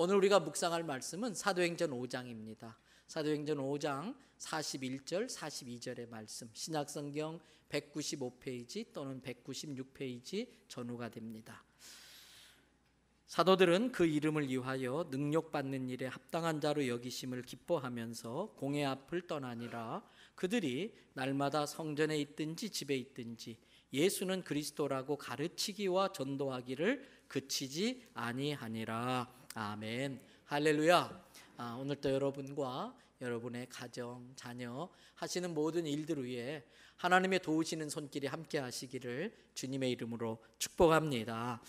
오늘 우리가 묵상할 말씀은 사도행전 5장입니다. 사도행전 5장 41절 42절의 말씀 신약성경 195페이지 또는 196페이지 전후가 됩니다. 사도들은 그 이름을 위하여 능력받는 일에 합당한 자로 여기심을 기뻐하면서 공회 앞을 떠나니라 그들이 날마다 성전에 있든지 집에 있든지 예수는 그리스도라고 가르치기와 전도하기를 그치지 아니하니라 아멘. 할렐루야. 아, 오늘도 여러분과 여러분의 가정, 자녀 하시는 모든 일들 위해 하나님의 도우시는 손길이 함께 하시기를 주님의 이름으로 축복합니다.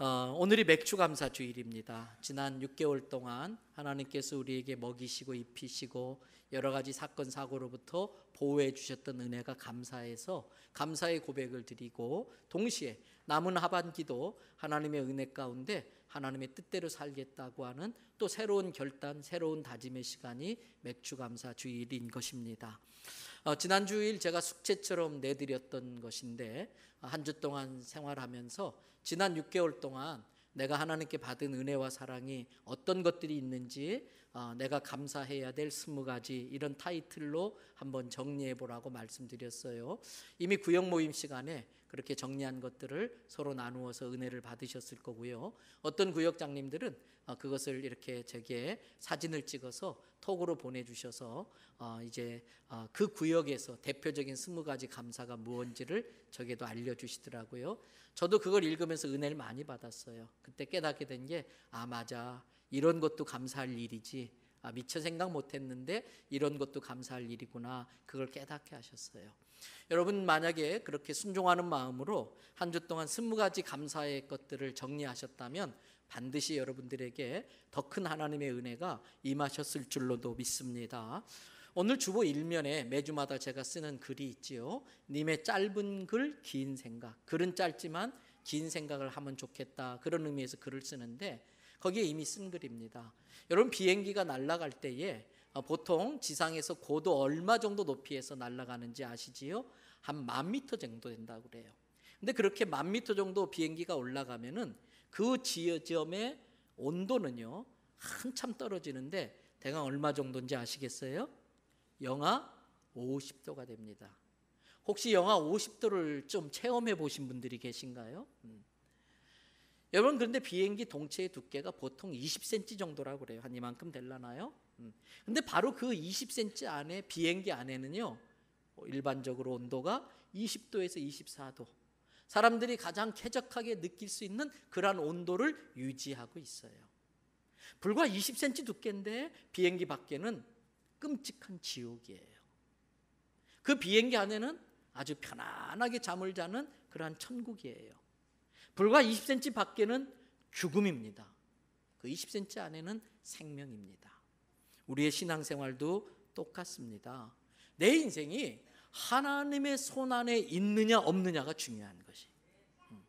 어, 오늘이 맥주 감사 주일입니다. 지난 6개월 동안 하나님께서 우리에게 먹이시고 입히시고 여러 가지 사건 사고로부터 보호해 주셨던 은혜가 감사해서 감사의 고백을 드리고 동시에 남은 하반기도 하나님의 은혜 가운데 하나님의 뜻대로 살겠다고 하는 또 새로운 결단, 새로운 다짐의 시간이 맥주 감사 주일인 것입니다. 어, 지난 주일 제가 숙제처럼 내드렸던 것인데 한 주 동안 생활하면서 지난 6개월 동안 내가 하나님께 받은 은혜와 사랑이 어떤 것들이 있는지 아, 내가 감사해야 될 스무 가지 이런 타이틀로 한번 정리해 보라고 말씀드렸어요. 이미 구역 모임 시간에 그렇게 정리한 것들을 서로 나누어서 은혜를 받으셨을 거고요. 어떤 구역장님들은 어, 그것을 이렇게 제게 사진을 찍어서 톡으로 보내주셔서 어, 이제 어, 그 구역에서 대표적인 스무 가지 감사가 무언지를 저에게도 알려주시더라고요. 저도 그걸 읽으면서 은혜를 많이 받았어요. 그때 깨닫게 된 게 아 맞아 이런 것도 감사할 일이지 아, 미처 생각 못했는데 이런 것도 감사할 일이구나 그걸 깨닫게 하셨어요. 여러분 만약에 그렇게 순종하는 마음으로 한 주 동안 스무 가지 감사의 것들을 정리하셨다면 반드시 여러분들에게 더 큰 하나님의 은혜가 임하셨을 줄로도 믿습니다. 오늘 주보 일면에 매주마다 제가 쓰는 글이 있지요. 님의 짧은 글, 긴 생각. 글은 짧지만 긴 생각을 하면 좋겠다. 그런 의미에서 글을 쓰는데 거기에 이미 쓴 글입니다. 여러분 비행기가 날아갈 때에 어, 보통 지상에서 고도 얼마 정도 높이에서 날아가는지 아시지요? 한 만 미터 정도 된다고 그래요. 근데 그렇게 만 미터 정도 비행기가 올라가면은 그 지점의 온도는요 한참 떨어지는데 대강 얼마 정도인지 아시겠어요? 영하 50도가 됩니다. 혹시 영하 50도를 좀 체험해 보신 분들이 계신가요? 음. 여러분 그런데 비행기 동체의 두께가 보통 20cm 정도라고 그래요. 한 이만큼 될라나요? 음. 근데 바로 그 20cm 안에 비행기 안에는요. 어, 일반적으로 온도가 20도에서 24도. 사람들이 가장 쾌적하게 느낄 수 있는 그러한 온도를 유지하고 있어요. 불과 20cm 두께인데 비행기 밖에는 끔찍한 지옥이에요. 그 비행기 안에는 아주 편안하게 잠을 자는 그러한 천국이에요. 불과 20cm 밖에는 죽음입니다. 그 20cm 안에는 생명입니다. 우리의 신앙생활도 똑같습니다. 내 인생이 하나님의 손 안에 있느냐 없느냐가 중요한 것이. 음.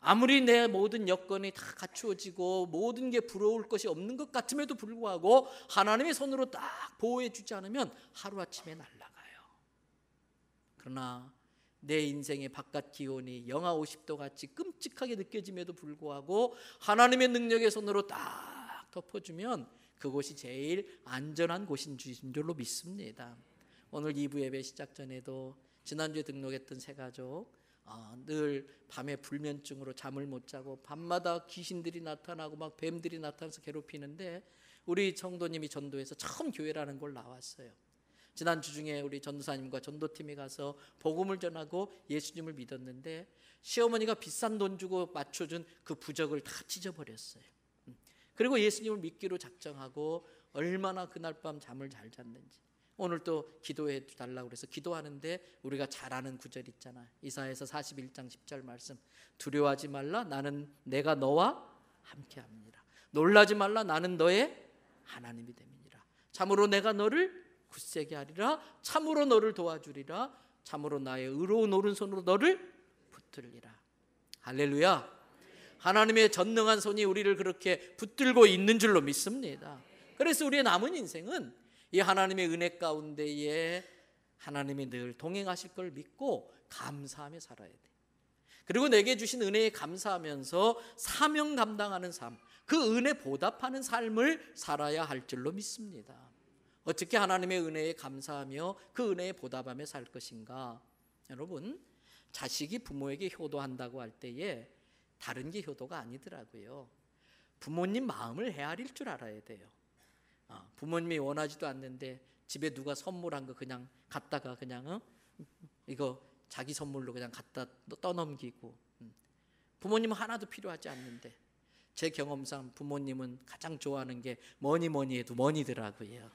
아무리 내 모든 여건이 다 갖추어지고 모든 게 부러울 것이 없는 것 같음에도 불구하고 하나님의 손으로 딱 보호해 주지 않으면 하루아침에 날아가요. 그러나 내 인생의 바깥 기온이 영하 50도 같이 끔찍하게 느껴짐에도 불구하고 하나님의 능력의 손으로 딱 덮어주면 그곳이 제일 안전한 곳인 줄로 믿습니다. 오늘 2부 예배 시작 전에도 지난주에 등록했던 세 가족 어, 늘 밤에 불면증으로 잠을 못 자고 밤마다 귀신들이 나타나고 막 뱀들이 나타나서 괴롭히는데 우리 청도님이 전도해서 처음 교회라는 걸 나왔어요. 지난 주 중에 우리 전도사님과 전도팀이 가서 복음을 전하고 예수님을 믿었는데 시어머니가 비싼 돈 주고 맞춰준 그 부적을 다 찢어버렸어요. 그리고 예수님을 믿기로 작정하고 얼마나 그날 밤 잠을 잘 잤는지 오늘 또 기도해 달라고 그래서 기도하는데 우리가 잘 아는 구절 있잖아. 이사에서 41장 10절 말씀. 두려워하지 말라 나는 내가 너와 함께 합니다. 놀라지 말라 나는 너의 하나님이 됨니라 참으로 내가 너를 굳세게 하리라. 참으로 너를 도와주리라. 참으로 나의 의로운 오른손으로 너를 붙들리라. 할렐루야. 하나님의 전능한 손이 우리를 그렇게 붙들고 있는 줄로 믿습니다. 그래서 우리의 남은 인생은 이 하나님의 은혜 가운데에 하나님이 늘 동행하실 걸 믿고 감사하며 살아야 돼. 그리고 내게 주신 은혜에 감사하면서 사명 감당하는 삶, 그 은혜 보답하는 삶을 살아야 할 줄로 믿습니다. 어떻게 하나님의 은혜에 감사하며 그 은혜에 보답하며 살 것인가? 여러분, 자식이 부모에게 효도한다고 할 때에 다른 게 효도가 아니더라고요. 부모님 마음을 헤아릴 줄 알아야 돼요. 어, 부모님이 원하지도 않는데 집에 누가 선물한 거 그냥 갖다가 그냥 어? 이거 자기 선물로 그냥 갖다 떠넘기고 음. 부모님은 하나도 필요하지 않는데 제 경험상 부모님은 가장 좋아하는 게 뭐니 뭐니 해도 뭐니더라고요.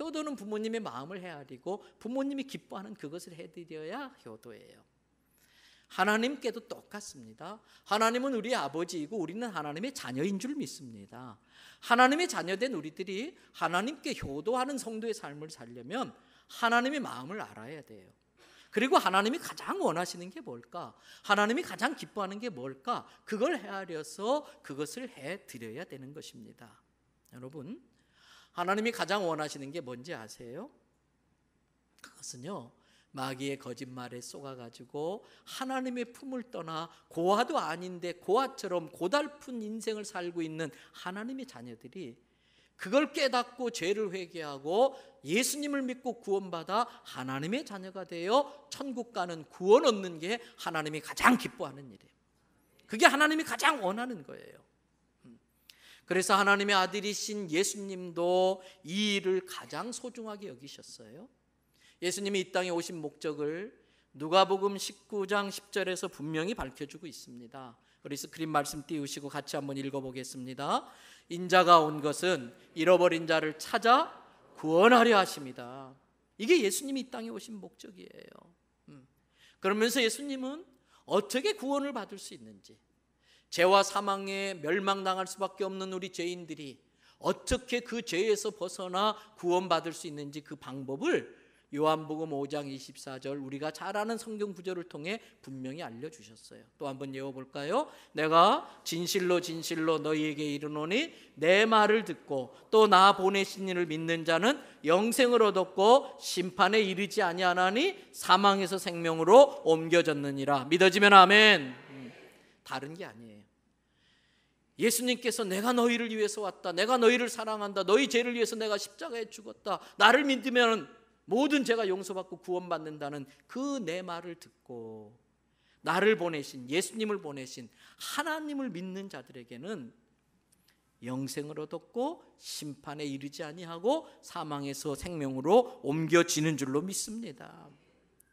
효도는 부모님의 마음을 헤아리고 부모님이 기뻐하는 그것을 해드려야 효도예요. 하나님께도 똑같습니다. 하나님은 우리 아버지이고 우리는 하나님의 자녀인 줄 믿습니다. 하나님의 자녀된 우리들이 하나님께 효도하는 성도의 삶을 살려면 하나님의 마음을 알아야 돼요. 그리고 하나님이 가장 원하시는 게 뭘까? 하나님이 가장 기뻐하는 게 뭘까? 그걸 헤아려서 그것을 해 드려야 되는 것입니다. 여러분, 하나님이 가장 원하시는 게 뭔지 아세요? 그것은요. 마귀의 거짓말에 속아가지고 하나님의 품을 떠나 고아도 아닌데 고아처럼 고달픈 인생을 살고 있는 하나님의 자녀들이 그걸 깨닫고 죄를 회개하고 예수님을 믿고 구원받아 하나님의 자녀가 되어 천국 가는 구원 얻는 게 하나님이 가장 기뻐하는 일이에요. 그게 하나님이 가장 원하는 거예요. 음. 그래서 하나님의 아들이신 예수님도 이 일을 가장 소중하게 여기셨어요. 예수님이 이 땅에 오신 목적을 누가복음 19장 10절에서 분명히 밝혀주고 있습니다. 우리 스크린 말씀 띄우시고 같이 한번 읽어보겠습니다. 인자가 온 것은 잃어버린 자를 찾아 구원하려 하십니다. 이게 예수님이 이 땅에 오신 목적이에요. 음. 그러면서 예수님은 어떻게 구원을 받을 수 있는지, 죄와 사망에 멸망당할 수밖에 없는 우리 죄인들이 어떻게 그 죄에서 벗어나 구원받을 수 있는지 그 방법을 요한복음 5장 24절 우리가 잘 아는 성경 구절을 통해 분명히 알려 주셨어요. 또 한번 외워 볼까요? 내가 진실로 진실로 너희에게 이르노니 내 말을 듣고 또 나 보내신 이를 믿는 자는 영생을 얻었고 심판에 이르지 아니하나니 사망에서 생명으로 옮겨졌느니라. 믿어지면 아멘. 음, 다른 게 아니에요. 예수님께서 내가 너희를 위해서 왔다. 내가 너희를 사랑한다. 너희 죄를 위해서 내가 십자가에 죽었다. 나를 믿으면 모든 제가 용서받고 구원받는다는 그 내 말을 듣고 나를 보내신 예수님을 보내신 하나님을 믿는 자들에게는 영생을 얻었고 심판에 이르지 아니하고 사망에서 생명으로 옮겨지는 줄로 믿습니다.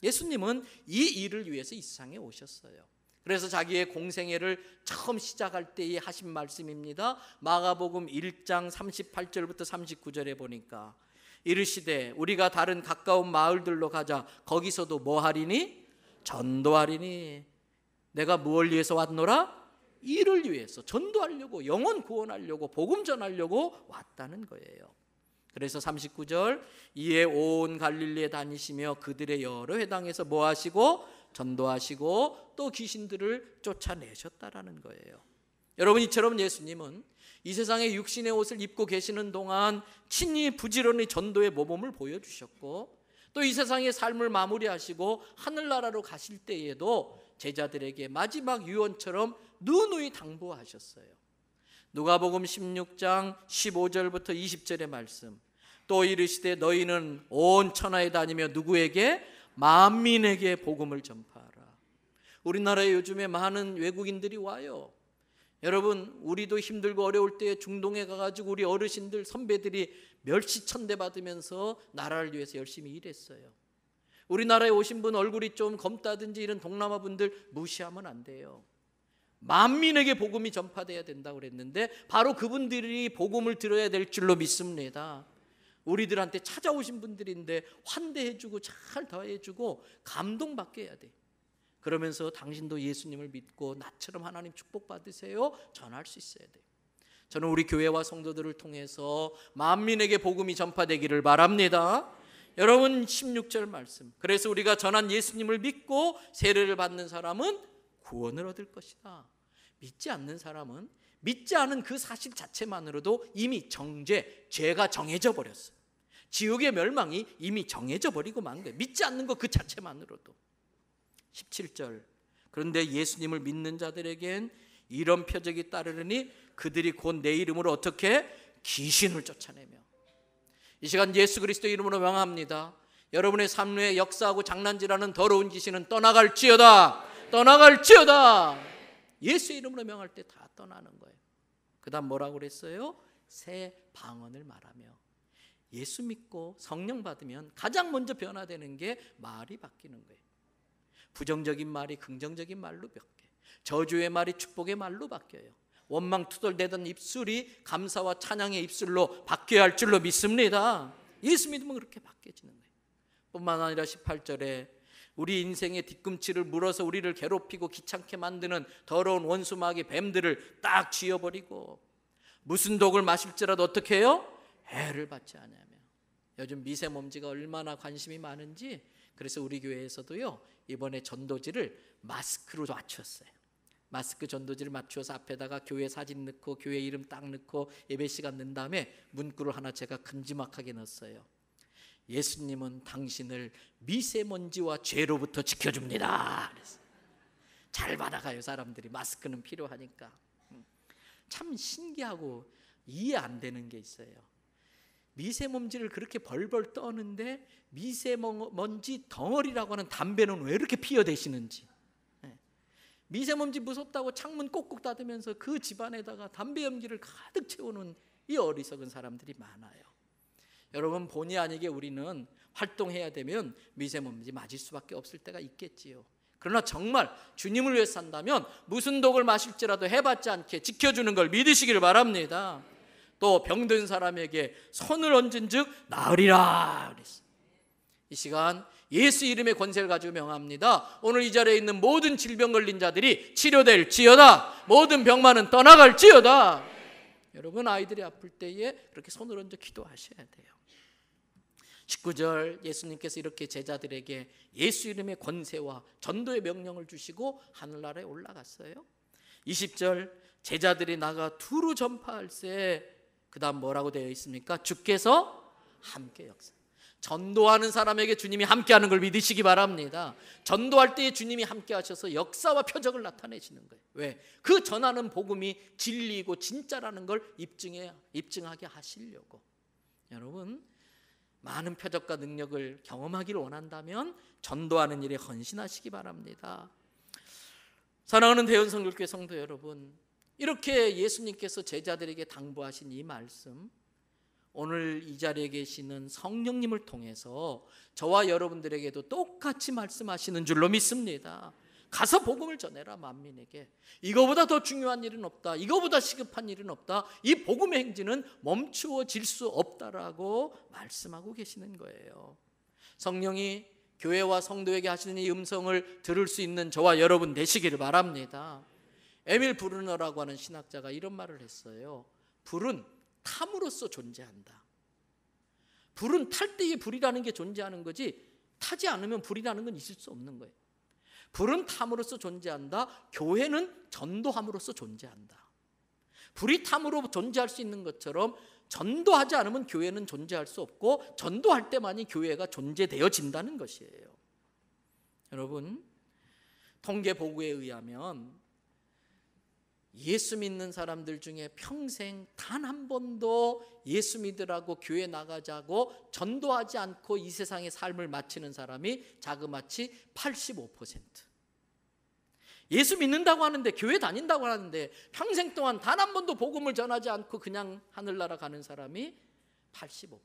예수님은 이 일을 위해서 이 세상에 오셨어요. 그래서 자기의 공생애를 처음 시작할 때에 하신 말씀입니다. 마가복음 1장 38절부터 39절에 보니까 이르시되 우리가 다른 가까운 마을들로 가자 거기서도 뭐 하리니 전도하리니 내가 무엇 위해서 왔노라 이를 위해서 전도하려고 영혼 구원하려고 복음 전하려고 왔다는 거예요. 그래서 39절 이에 온 갈릴리에 다니시며 그들의 여러 회당에서 뭐 하시고 전도하시고 또 귀신들을 쫓아내셨다라는 거예요. 여러분 이처럼 예수님은 이 세상에 육신의 옷을 입고 계시는 동안 친히 부지런히 전도의 모범을 보여주셨고 또 이 세상의 삶을 마무리하시고 하늘나라로 가실 때에도 제자들에게 마지막 유언처럼 누누이 당부하셨어요. 누가복음 16장 15절부터 20절의 말씀. 또 이르시되 너희는 온 천하에 다니며 누구에게 만민에게 복음을 전파하라. 우리나라에 요즘에 많은 외국인들이 와요. 여러분 우리도 힘들고 어려울 때 중동에 가가지고 우리 어르신들 선배들이 멸시천대 받으면서 나라를 위해서 열심히 일했어요. 우리나라에 오신 분 얼굴이 좀 검다든지 이런 동남아 분들 무시하면 안 돼요. 만민에게 복음이 전파돼야 된다고 그랬는데 바로 그분들이 복음을 들어야 될 줄로 믿습니다. 우리들한테 찾아오신 분들인데 환대해주고 잘 더해주고 감동받게 해야 돼. 그러면서 당신도 예수님을 믿고 나처럼 하나님 축복받으세요. 전할 수 있어야 돼요. 저는 우리 교회와 성도들을 통해서 만민에게 복음이 전파되기를 바랍니다. 여러분 16절 말씀. 그래서 우리가 전한 예수님을 믿고 세례를 받는 사람은 구원을 얻을 것이다. 믿지 않는 사람은 믿지 않은 그 사실 자체만으로도 이미 정죄, 죄가 정해져 버렸어요. 지옥의 멸망이 이미 정해져 버리고 만 거예요. 믿지 않는 것 그 자체만으로도. 17절. 그런데 예수님을 믿는 자들에겐 이런 표적이 따르니 그들이 곧 내 이름으로 어떻게 귀신을 쫓아내며 이 시간 예수 그리스도 이름으로 명합니다. 여러분의 삶의 역사하고 장난질하는 더러운 귀신은 떠나갈지어다. 떠나갈지어다. 예수 이름으로 명할 때 다 떠나는 거예요. 그다음 뭐라고 그랬어요? 새 방언을 말하며 예수 믿고 성령 받으면 가장 먼저 변화되는 게 말이 바뀌는 거예요. 부정적인 말이 긍정적인 말로 바뀌어요. 저주의 말이 축복의 말로 바뀌어요. 원망 투덜대던 입술이 감사와 찬양의 입술로 바뀌어야 할 줄로 믿습니다. 예수 믿으면 그렇게 바뀌어지는 거예요. 뿐만 아니라 18절에 우리 인생의 뒤꿈치를 물어서 우리를 괴롭히고 기찮게 만드는 더러운 원수마귀 뱀들을 딱 쥐어버리고 무슨 독을 마실지라도 어떻게 해요? 해를 받지 않으며 요즘 미세먼지가 얼마나 관심이 많은지 그래서 우리 교회에서도요 이번에 전도지를 마스크로 맞췄어요. 마스크 전도지를 맞추어서 앞에다가 교회 사진 넣고 교회 이름 딱 넣고 예배 시간 넣은 다음에 문구를 하나 제가 큼지막하게 넣었어요. 예수님은 당신을 미세먼지와 죄로부터 지켜줍니다. 잘 받아가요 사람들이 마스크는 필요하니까 음. 참 신기하고 이해 안 되는 게 있어요. 미세먼지를 그렇게 벌벌 떠는데 미세먼지 덩어리라고 하는 담배는 왜 이렇게 피어 대시는지 예. 미세먼지 무섭다고 창문 꼭꼭 닫으면서 그 집안에다가 담배 연기를 가득 채우는 이 어리석은 사람들이 많아요. 여러분 본의 아니게 우리는 활동해야 되면 미세먼지 맞을 수밖에 없을 때가 있겠지요. 그러나 정말 주님을 위해 산다면 무슨 독을 마실지라도 해봤지 않게 지켜주는 걸 믿으시길 바랍니다. 또 병든 사람에게 손을 얹은 즉 나으리라 이 시간 예수 이름의 권세를 가지고 명합니다. 오늘 이 자리에 있는 모든 질병 걸린 자들이 치료될 지어다. 모든 병만은 떠나갈 지어다. 여러분 아이들이 아플 때에 그렇게 손을 얹어 기도하셔야 돼요. 19절 예수님께서 이렇게 제자들에게 예수 이름의 권세와 전도의 명령을 주시고 하늘나라에 올라갔어요. 20절 제자들이 나가 두루 전파할세 그다음 뭐라고 되어 있습니까? 주께서 함께 역사. 전도하는 사람에게 주님이 함께하는 걸 믿으시기 바랍니다. 전도할 때에 주님이 함께하셔서 역사와 표적을 나타내시는 거예요. 왜? 그 전하는 복음이 진리고 진짜라는 걸 입증해 입증하게 하시려고. 여러분 많은 표적과 능력을 경험하기를 원한다면 전도하는 일에 헌신하시기 바랍니다. 사랑하는 대연성교회 성도 여러분, 이렇게 예수님께서 제자들에게 당부하신 이 말씀, 오늘 이 자리에 계시는 성령님을 통해서 저와 여러분들에게도 똑같이 말씀하시는 줄로 믿습니다. 가서 복음을 전해라 만민에게. 이거보다 더 중요한 일은 없다. 이거보다 시급한 일은 없다. 이 복음의 행진은 멈추어질 수 없다라고 말씀하고 계시는 거예요. 성령이 교회와 성도에게 하시는 이 음성을 들을 수 있는 저와 여러분 되시기를 바랍니다. 에밀 브루너라고 하는 신학자가 이런 말을 했어요. 불은 탐으로써 존재한다. 불은 탈 때에 불이라는 게 존재하는 거지 타지 않으면 불이라는 건 있을 수 없는 거예요. 불은 탐으로써 존재한다. 교회는 전도함으로써 존재한다. 불이 탐으로 존재할 수 있는 것처럼 전도하지 않으면 교회는 존재할 수 없고 전도할 때만이 교회가 존재되어진다는 것이에요. 여러분, 통계 보고에 의하면 예수 믿는 사람들 중에 평생 단 한 번도 예수 믿으라고 교회 나가자고 전도하지 않고 이 세상의 삶을 마치는 사람이 자그마치 85%. 예수 믿는다고 하는데 교회 다닌다고 하는데 평생 동안 단 한 번도 복음을 전하지 않고 그냥 하늘나라 가는 사람이 85%.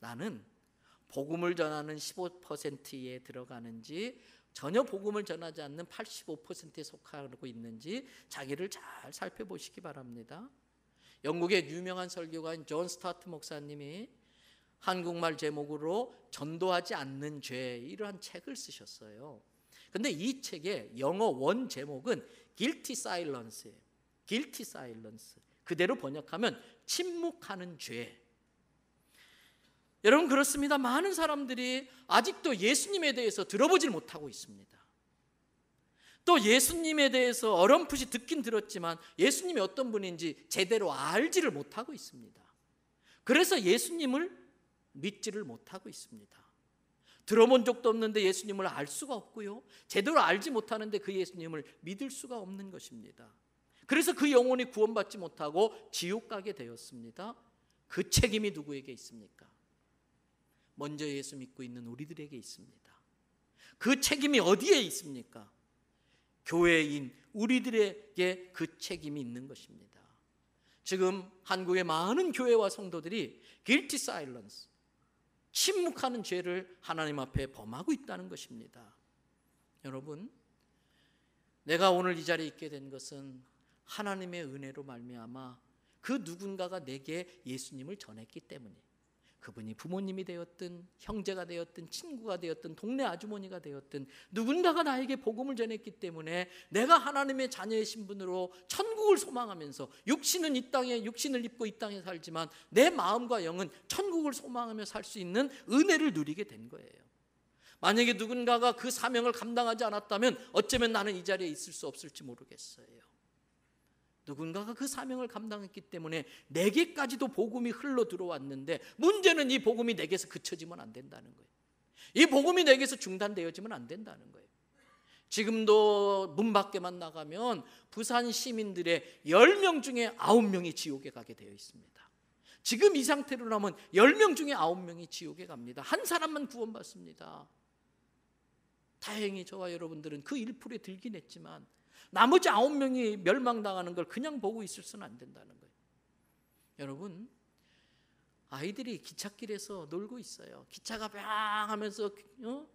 나는 복음을 전하는 15%에 들어가는지 전혀 복음을 전하지 않는 85%에 속하고 있는지 자기를 잘 살펴보시기 바랍니다. 영국의 유명한 설교가인 존 스타트 목사님이 한국말 제목으로 전도하지 않는 죄 이러한 책을 쓰셨어요. 근데 이 책의 영어 원 제목은 guilty silence예요. guilty silence. 그대로 번역하면 침묵하는 죄. 여러분 그렇습니다. 많은 사람들이 아직도 예수님에 대해서 들어보질 못하고 있습니다. 또 예수님에 대해서 어렴풋이 듣긴 들었지만 예수님이 어떤 분인지 제대로 알지를 못하고 있습니다. 그래서 예수님을 믿지를 못하고 있습니다. 들어본 적도 없는데 예수님을 알 수가 없고요. 제대로 알지 못하는데 그 예수님을 믿을 수가 없는 것입니다. 그래서 그 영혼이 구원받지 못하고 지옥 가게 되었습니다. 그 책임이 누구에게 있습니까? 먼저 예수 믿고 있는 우리들에게 있습니다. 그 책임이 어디에 있습니까? 교회인 우리들에게 그 책임이 있는 것입니다. 지금 한국의 많은 교회와 성도들이 guilty silence, 침묵하는 죄를 하나님 앞에 범하고 있다는 것입니다. 여러분, 내가 오늘 이 자리에 있게 된 것은 하나님의 은혜로 말미암아 그 누군가가 내게 예수님을 전했기 때문이에요. 그분이 부모님이 되었든 형제가 되었든 친구가 되었든 동네 아주머니가 되었든 누군가가 나에게 복음을 전했기 때문에 내가 하나님의 자녀의 신분으로 천국을 소망하면서 육신은 이 땅에 육신을 입고 이 땅에 살지만 내 마음과 영은 천국을 소망하며 살 수 있는 은혜를 누리게 된 거예요. 만약에 누군가가 그 사명을 감당하지 않았다면 어쩌면 나는 이 자리에 있을 수 없을지 모르겠어요. 누군가가 그 사명을 감당했기 때문에 내게까지도 복음이 흘러 들어왔는데 문제는 이 복음이 내게서 그쳐지면 안 된다는 거예요. 이 복음이 내게서 중단되어지면 안 된다는 거예요. 지금도 문 밖에만 나가면 부산 시민들의 10명 중에 9명이 지옥에 가게 되어 있습니다. 지금 이 상태로라면 10명 중에 9명이 지옥에 갑니다. 한 사람만 구원받습니다. 다행히 저와 여러분들은 그 1%에 들긴 했지만 나머지 아홉 명이 멸망당하는 걸 그냥 보고 있을 수는 안 된다는 거예요. 여러분, 아이들이 기찻길에서 놀고 있어요. 기차가 뿅 하면서 어?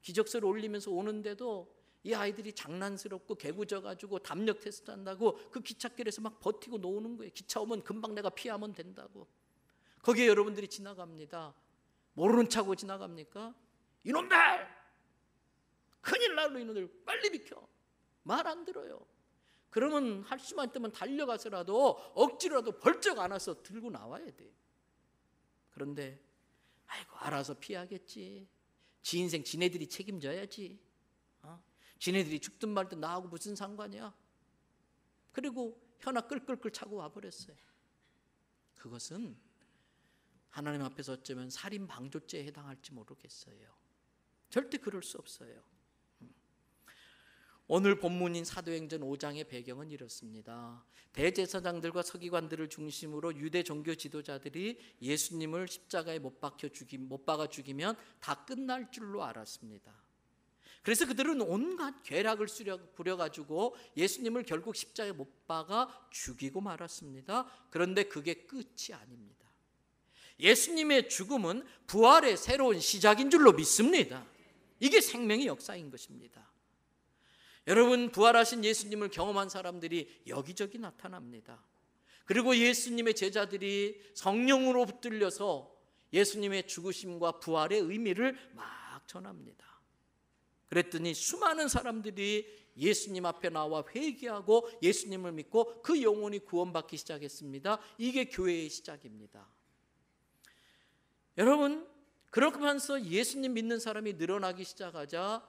기적서 올리면서 오는데도 이 아이들이 장난스럽고 개구져가지고 담력 테스트 한다고 그 기찻길에서 막 버티고 노는 거예요. 기차 오면 금방 내가 피하면 된다고. 거기에 여러분들이 지나갑니다. 모르는 차고 지나갑니까? 이놈들! 큰일 날로 이놈들 빨리 비켜! 말안 들어요. 그러면 할 수만 있다면 달려가서라도 억지로라도 벌쩍 안아서 들고 나와야 돼. 그런데 아이고 알아서 피하겠지. 지 인생 지네들이 책임져야지. 어? 지네들이 죽든 말든 나하고 무슨 상관이야. 그리고 현아 끌끌끌 차고 와버렸어요. 그것은 하나님 앞에서 어쩌면 살인 방조죄에 해당할지 모르겠어요. 절대 그럴 수 없어요. 오늘 본문인 사도행전 5장의 배경은 이렇습니다. 대제사장들과 서기관들을 중심으로 유대 종교 지도자들이 예수님을 십자가에 못 박혀 죽임 못 박아 죽이면 다 끝날 줄로 알았습니다. 그래서 그들은 온갖 괴락을 부려 가지고 예수님을 결국 십자가에 못 박아 죽이고 말았습니다. 그런데 그게 끝이 아닙니다. 예수님의 죽음은 부활의 새로운 시작인 줄로 믿습니다. 이게 생명의 역사인 것입니다. 여러분 부활하신 예수님을 경험한 사람들이 여기저기 나타납니다. 그리고 예수님의 제자들이 성령으로 붙들려서 예수님의 죽으심과 부활의 의미를 막 전합니다. 그랬더니 수많은 사람들이 예수님 앞에 나와 회개하고 예수님을 믿고 그 영혼이 구원받기 시작했습니다. 이게 교회의 시작입니다. 여러분, 그렇게 하면서 예수님 믿는 사람이 늘어나기 시작하자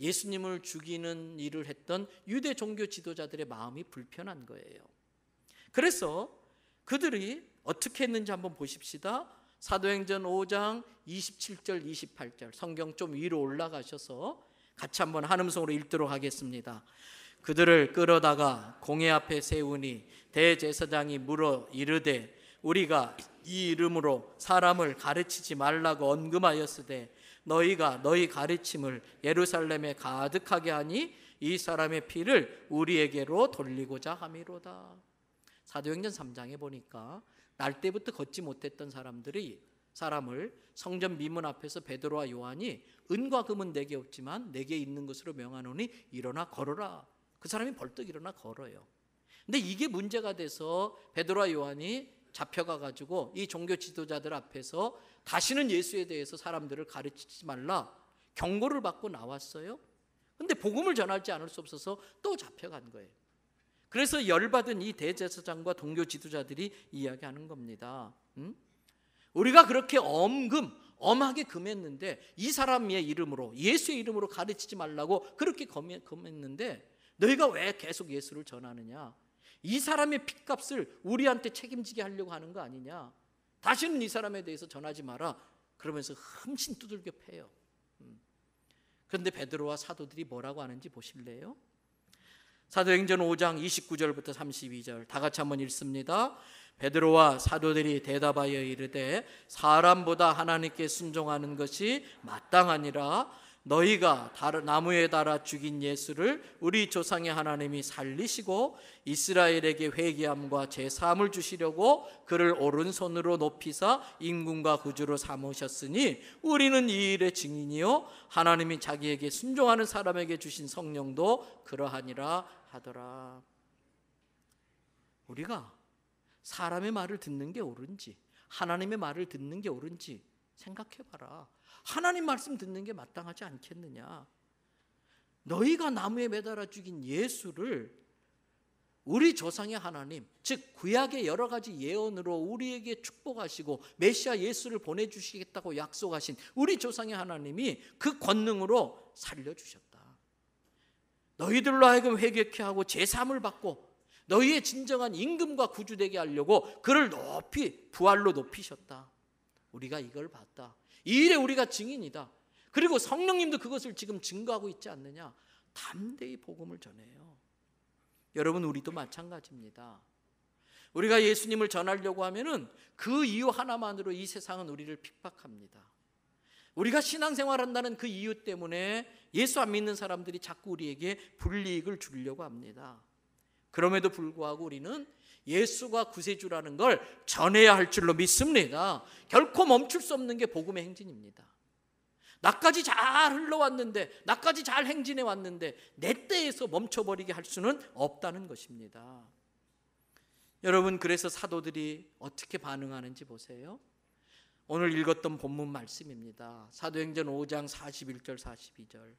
예수님을 죽이는 일을 했던 유대 종교 지도자들의 마음이 불편한 거예요. 그래서 그들이 어떻게 했는지 한번 보십시다. 사도행전 5장 27절 28절 성경 좀 위로 올라가셔서 같이 한번 한음성으로 읽도록 하겠습니다. 그들을 끌어다가 공회 앞에 세우니 대제사장이 물어 이르되 우리가 이 이름으로 사람을 가르치지 말라고 언금하였으되 너희가 너희 가르침을 예루살렘에 가득하게 하니 이 사람의 피를 우리에게로 돌리고자 함이로다. 사도행전 3장에 보니까 날 때부터 걷지 못했던 사람들이 사람을 성전 미문 앞에서 베드로와 요한이 은과 금은 내게 없지만 내게 있는 것으로 명하노니 일어나 걸어라. 그 사람이 벌떡 일어나 걸어요. 근데 이게 문제가 돼서 베드로와 요한이 잡혀가 가지고 이 종교 지도자들 앞에서 다시는 예수에 대해서 사람들을 가르치지 말라 경고를 받고 나왔어요. 근데 복음을 전하지 않을 수 없어서 또 잡혀간 거예요. 그래서 열받은 이 대제사장과 동료 지도자들이 이야기하는 겁니다. 음? 우리가 그렇게 엄금, 엄하게 금했는데 이 사람의 이름으로 예수의 이름으로 가르치지 말라고 그렇게 금했는데 너희가 왜 계속 예수를 전하느냐? 이 사람의 핏값을 우리한테 책임지게 하려고 하는 거 아니냐? 다시는 이 사람에 대해서 전하지 마라. 그러면서 흠씬 두들겨 패요. 음. 그런데 베드로와 사도들이 뭐라고 하는지 보실래요? 사도행전 5장 29절부터 32절 다 같이 한번 읽습니다. 베드로와 사도들이 대답하여 이르되 사람보다 하나님께 순종하는 것이 마땅하니라 너희가 나무에 달아 죽인 예수를 우리 조상의 하나님이 살리시고 이스라엘에게 회개함과 제 사함을 주시려고 그를 오른손으로 높이사 임금과 구주로 삼으셨으니 우리는 이 일의 증인이요 하나님이 자기에게 순종하는 사람에게 주신 성령도 그러하니라 하더라. 우리가 사람의 말을 듣는 게 옳은지 하나님의 말을 듣는 게 옳은지 생각해 봐라. 하나님 말씀 듣는 게 마땅하지 않겠느냐? 너희가 나무에 매달아 죽인 예수를 우리 조상의 하나님, 즉 구약의 여러 가지 예언으로 우리에게 축복하시고 메시아 예수를 보내 주시겠다고 약속하신 우리 조상의 하나님이 그 권능으로 살려 주셨다. 너희들로 하여금 회개케 하고 제삼을 받고 너희의 진정한 임금과 구주 되게 하려고 그를 높이 부활로 높이셨다. 우리가 이걸 봤다. 이 일에 우리가 증인이다. 그리고 성령님도 그것을 지금 증거하고 있지 않느냐? 담대히 복음을 전해요. 여러분 우리도 마찬가지입니다. 우리가 예수님을 전하려고 하면은 그 이유 하나만으로 이 세상은 우리를 핍박합니다. 우리가 신앙생활한다는 그 이유 때문에 예수 안 믿는 사람들이 자꾸 우리에게 불리익을 주려고 합니다. 그럼에도 불구하고 우리는 예수가 구세주라는 걸 전해야 할 줄로 믿습니다. 결코 멈출 수 없는 게 복음의 행진입니다. 나까지 잘 흘러왔는데, 나까지 잘 행진해 왔는데, 내 때에서 멈춰버리게 할 수는 없다는 것입니다. 여러분, 그래서 사도들이 어떻게 반응하는지 보세요. 오늘 읽었던 본문 말씀입니다. 사도행전 5장 41절 42절.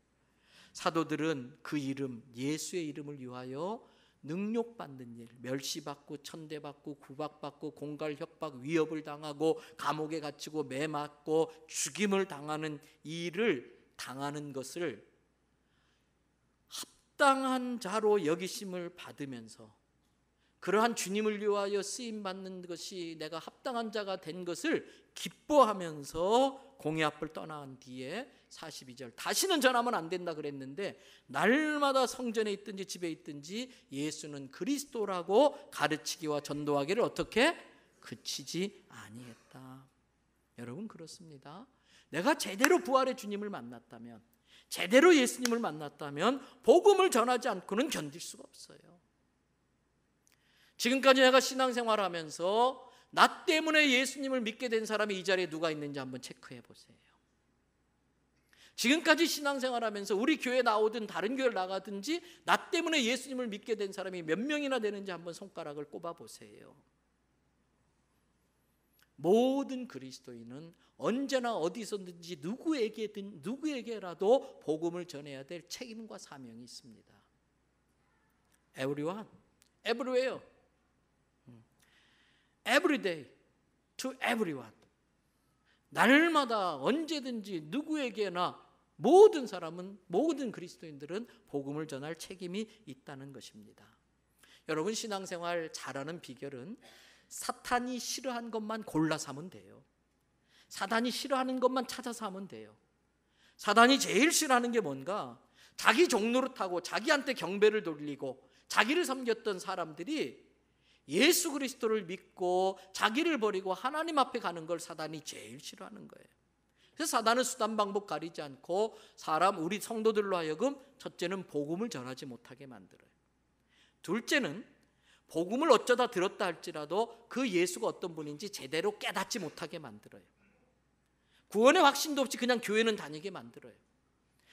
사도들은 그 이름 예수의 이름을 위하여 능욕받는 일, 멸시받고 천대받고 구박받고 공갈 협박 위협을 당하고 감옥에 갇히고 매 맞고 죽임을 당하는 일을 당하는 것을 합당한 자로 여기심을 받으면서 그러한 주님을 위하여 쓰임 받는 것이 내가 합당한 자가 된 것을 기뻐하면서 공의 앞을 떠난 뒤에 42절 다시는 전하면 안 된다 그랬는데 날마다 성전에 있든지 집에 있든지 예수는 그리스도라고 가르치기와 전도하기를 어떻게 그치지 아니했다. 여러분 그렇습니다. 내가 제대로 부활의 주님을 만났다면 제대로 예수님을 만났다면 복음을 전하지 않고는 견딜 수가 없어요. 지금까지 내가 신앙생활하면서 나 때문에 예수님을 믿게 된 사람이 이 자리에 누가 있는지 한번 체크해 보세요. 지금까지 신앙생활하면서 우리 교회 나오든 다른 교회 나가든지 나 때문에 예수님을 믿게 된 사람이 몇 명이나 되는지 한번 손가락을 꼽아 보세요. 모든 그리스도인은 언제나 어디서든지 누구에게든 누구에게라도 복음을 전해야 될 책임과 사명이 있습니다. Everyone, everywhere. every day to everyone. 날마다 언제든지 누구에게나 모든 사람은 모든 그리스도인들은 복음을 전할 책임이 있다는 것입니다. 여러분 신앙생활 잘하는 비결은 사탄이 싫어한 것만 골라서 면 돼요. 사단이 싫어하는 것만 찾아서 면 돼요. 사단이 제일 싫어하는 게 뭔가 자기 종로를 타고 자기한테 경배를 돌리고 자기를 섬겼던 사람들이 예수 그리스도를 믿고 자기를 버리고 하나님 앞에 가는 걸 사단이 제일 싫어하는 거예요. 그래서 사단은 수단 방법 가리지 않고 사람 우리 성도들로 하여금 첫째는 복음을 전하지 못하게 만들어요. 둘째는 복음을 어쩌다 들었다 할지라도 그 예수가 어떤 분인지 제대로 깨닫지 못하게 만들어요. 구원의 확신도 없이 그냥 교회는 다니게 만들어요.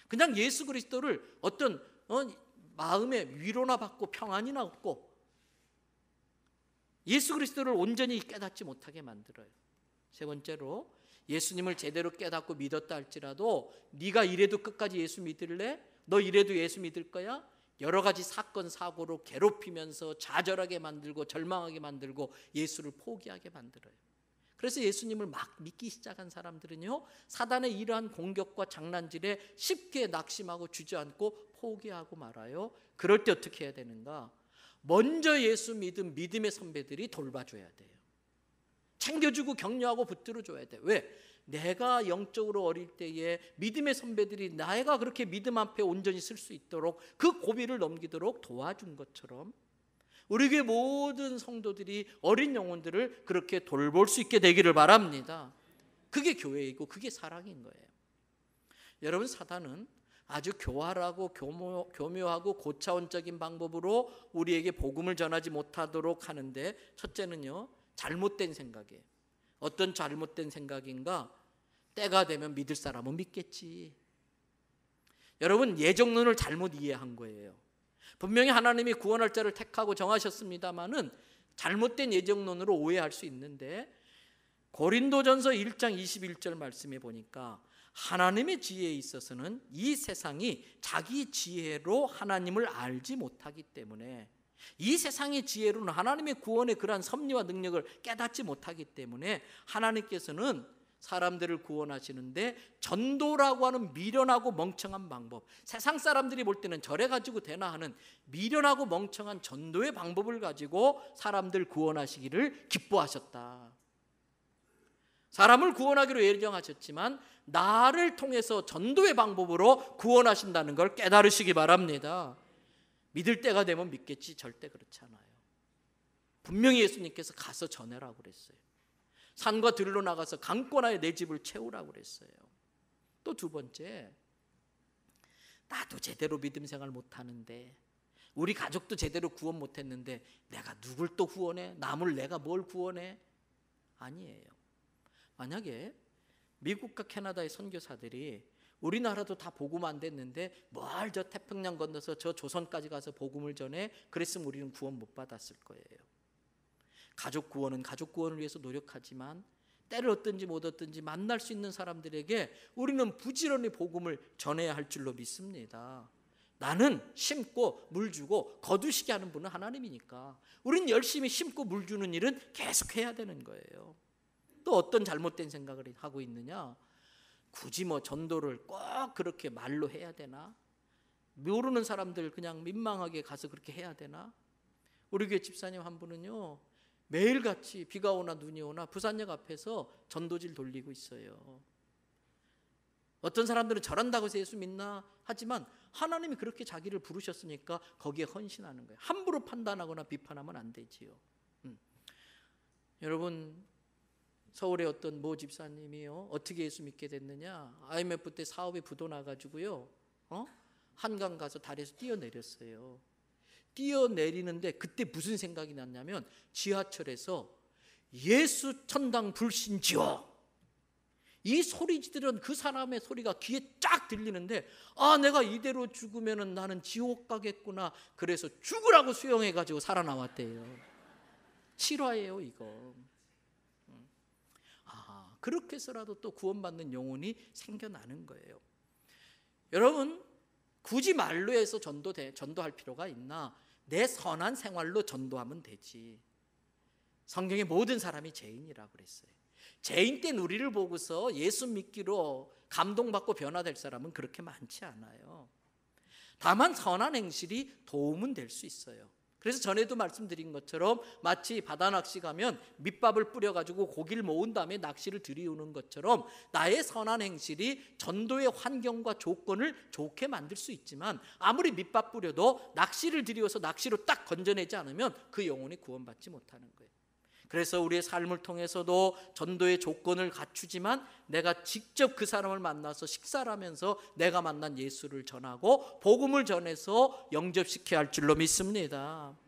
그냥 예수 그리스도를 어떤 어, 마음의 위로나 받고 평안이나 얻고 예수 그리스도를 온전히 깨닫지 못하게 만들어요. 세 번째로 예수님을 제대로 깨닫고 믿었다 할지라도 네가 이래도 끝까지 예수 믿을래? 너 이래도 예수 믿을 거야? 여러 가지 사건 사고로 괴롭히면서 좌절하게 만들고 절망하게 만들고 예수를 포기하게 만들어요. 그래서 예수님을 막 믿기 시작한 사람들은요. 사단의 이러한 공격과 장난질에 쉽게 낙심하고 주저앉고 포기하고 말아요. 그럴 때 어떻게 해야 되는가? 먼저 예수 믿은 믿음의 선배들이 돌봐줘야 돼요. 챙겨주고 격려하고 붙들어줘야 돼. 왜? 내가 영적으로 어릴 때에 믿음의 선배들이 나이가 그렇게 믿음 앞에 온전히 설 수 있도록 그 고비를 넘기도록 도와준 것처럼 우리 교 모든 성도들이 어린 영혼들을 그렇게 돌볼 수 있게 되기를 바랍니다. 그게 교회이고 그게 사랑인 거예요. 여러분 사단은 아주 교활하고 교묘, 교묘하고 고차원적인 방법으로 우리에게 복음을 전하지 못하도록 하는데 첫째는요 잘못된 생각이에요. 어떤 잘못된 생각인가? 때가 되면 믿을 사람은 믿겠지. 여러분 예정론을 잘못 이해한 거예요. 분명히 하나님이 구원할 자를 택하고 정하셨습니다마는 잘못된 예정론으로 오해할 수 있는데 고린도전서 1장 21절 말씀에 보니까 하나님의 지혜에 있어서는 이 세상이 자기 지혜로 하나님을 알지 못하기 때문에 이 세상의 지혜로는 하나님의 구원의 그러한 섭리와 능력을 깨닫지 못하기 때문에 하나님께서는 사람들을 구원하시는데 전도라고 하는 미련하고 멍청한 방법 세상 사람들이 볼 때는 절해 가지고 되나 하는 미련하고 멍청한 전도의 방법을 가지고 사람들 구원하시기를 기뻐하셨다 사람을 구원하기로 예정하셨지만 나를 통해서 전도의 방법으로 구원하신다는 걸 깨달으시기 바랍니다. 믿을 때가 되면 믿겠지 절대 그렇지 않아요. 분명히 예수님께서 가서 전해라고 그랬어요. 산과 들로 나가서 강권하여 내 집을 채우라고 그랬어요. 또 두 번째 나도 제대로 믿음 생활 못 하는데 우리 가족도 제대로 구원 못 했는데 내가 누굴 또 구원해? 남을 내가 뭘 구원해? 아니에요. 만약에 미국과 캐나다의 선교사들이 우리나라도 다 복음 안 됐는데 뭘 저 태평양 건너서 저 조선까지 가서 복음을 전해 그랬으면 우리는 구원 못 받았을 거예요. 가족 구원은 가족 구원을 위해서 노력하지만 때를 얻든지 못 얻든지 만날 수 있는 사람들에게 우리는 부지런히 복음을 전해야 할 줄로 믿습니다. 나는 심고 물 주고 거두시게 하는 분은 하나님이니까 우린 열심히 심고 물 주는 일은 계속해야 되는 거예요. 또 어떤 잘못된 생각을 하고 있느냐? 굳이 뭐 전도를 꼭 그렇게 말로 해야 되나? 모르는 사람들 그냥 민망하게 가서 그렇게 해야 되나? 우리 교회 집사님 한 분은요. 매일같이 비가 오나 눈이 오나 부산역 앞에서 전도질 돌리고 있어요. 어떤 사람들은 저런다고 해서 예수 믿나 하지만 하나님이 그렇게 자기를 부르셨으니까 거기에 헌신하는 거예요. 함부로 판단하거나 비판하면 안 되지요. 음. 여러분 서울의 어떤 모 집사님이요. 어떻게 예수 믿게 됐느냐? IMF 때 사업에 부도 나가지고요. 어? 한강 가서 달에서 뛰어내렸어요. 뛰어내리는데 그때 무슨 생각이 났냐면 지하철에서 예수 천당 불신지어 이 소리 지들은 그 사람의 소리가 귀에 쫙 들리는데 아 내가 이대로 죽으면 나는 지옥 가겠구나 그래서 죽으라고 수용해가지고 살아나왔대요 실화예요 이거 그렇게 해서라도 또 구원받는 영혼이 생겨나는 거예요. 여러분, 굳이 말로 해서 전도 전도할 필요가 있나? 내 선한 생활로 전도하면 되지. 성경의 모든 사람이 죄인이라고 그랬어요. 죄인 때 우리를 보고서 예수 믿기로 감동받고 변화될 사람은 그렇게 많지 않아요. 다만 선한 행실이 도움은 될 수 있어요. 그래서 전에도 말씀드린 것처럼 마치 바다 낚시 가면 밑밥을 뿌려가지고 고기를 모은 다음에 낚시를 들이우는 것처럼 나의 선한 행실이 전도의 환경과 조건을 좋게 만들 수 있지만 아무리 밑밥 뿌려도 낚시를 들이워서 낚시로 딱 건져내지 않으면 그 영혼이 구원받지 못하는 거예요. 그래서 우리의 삶을 통해서도 전도의 조건을 갖추지만 내가 직접 그 사람을 만나서 식사를 하면서 내가 만난 예수를 전하고 복음을 전해서 영접시켜야 할 줄로 믿습니다.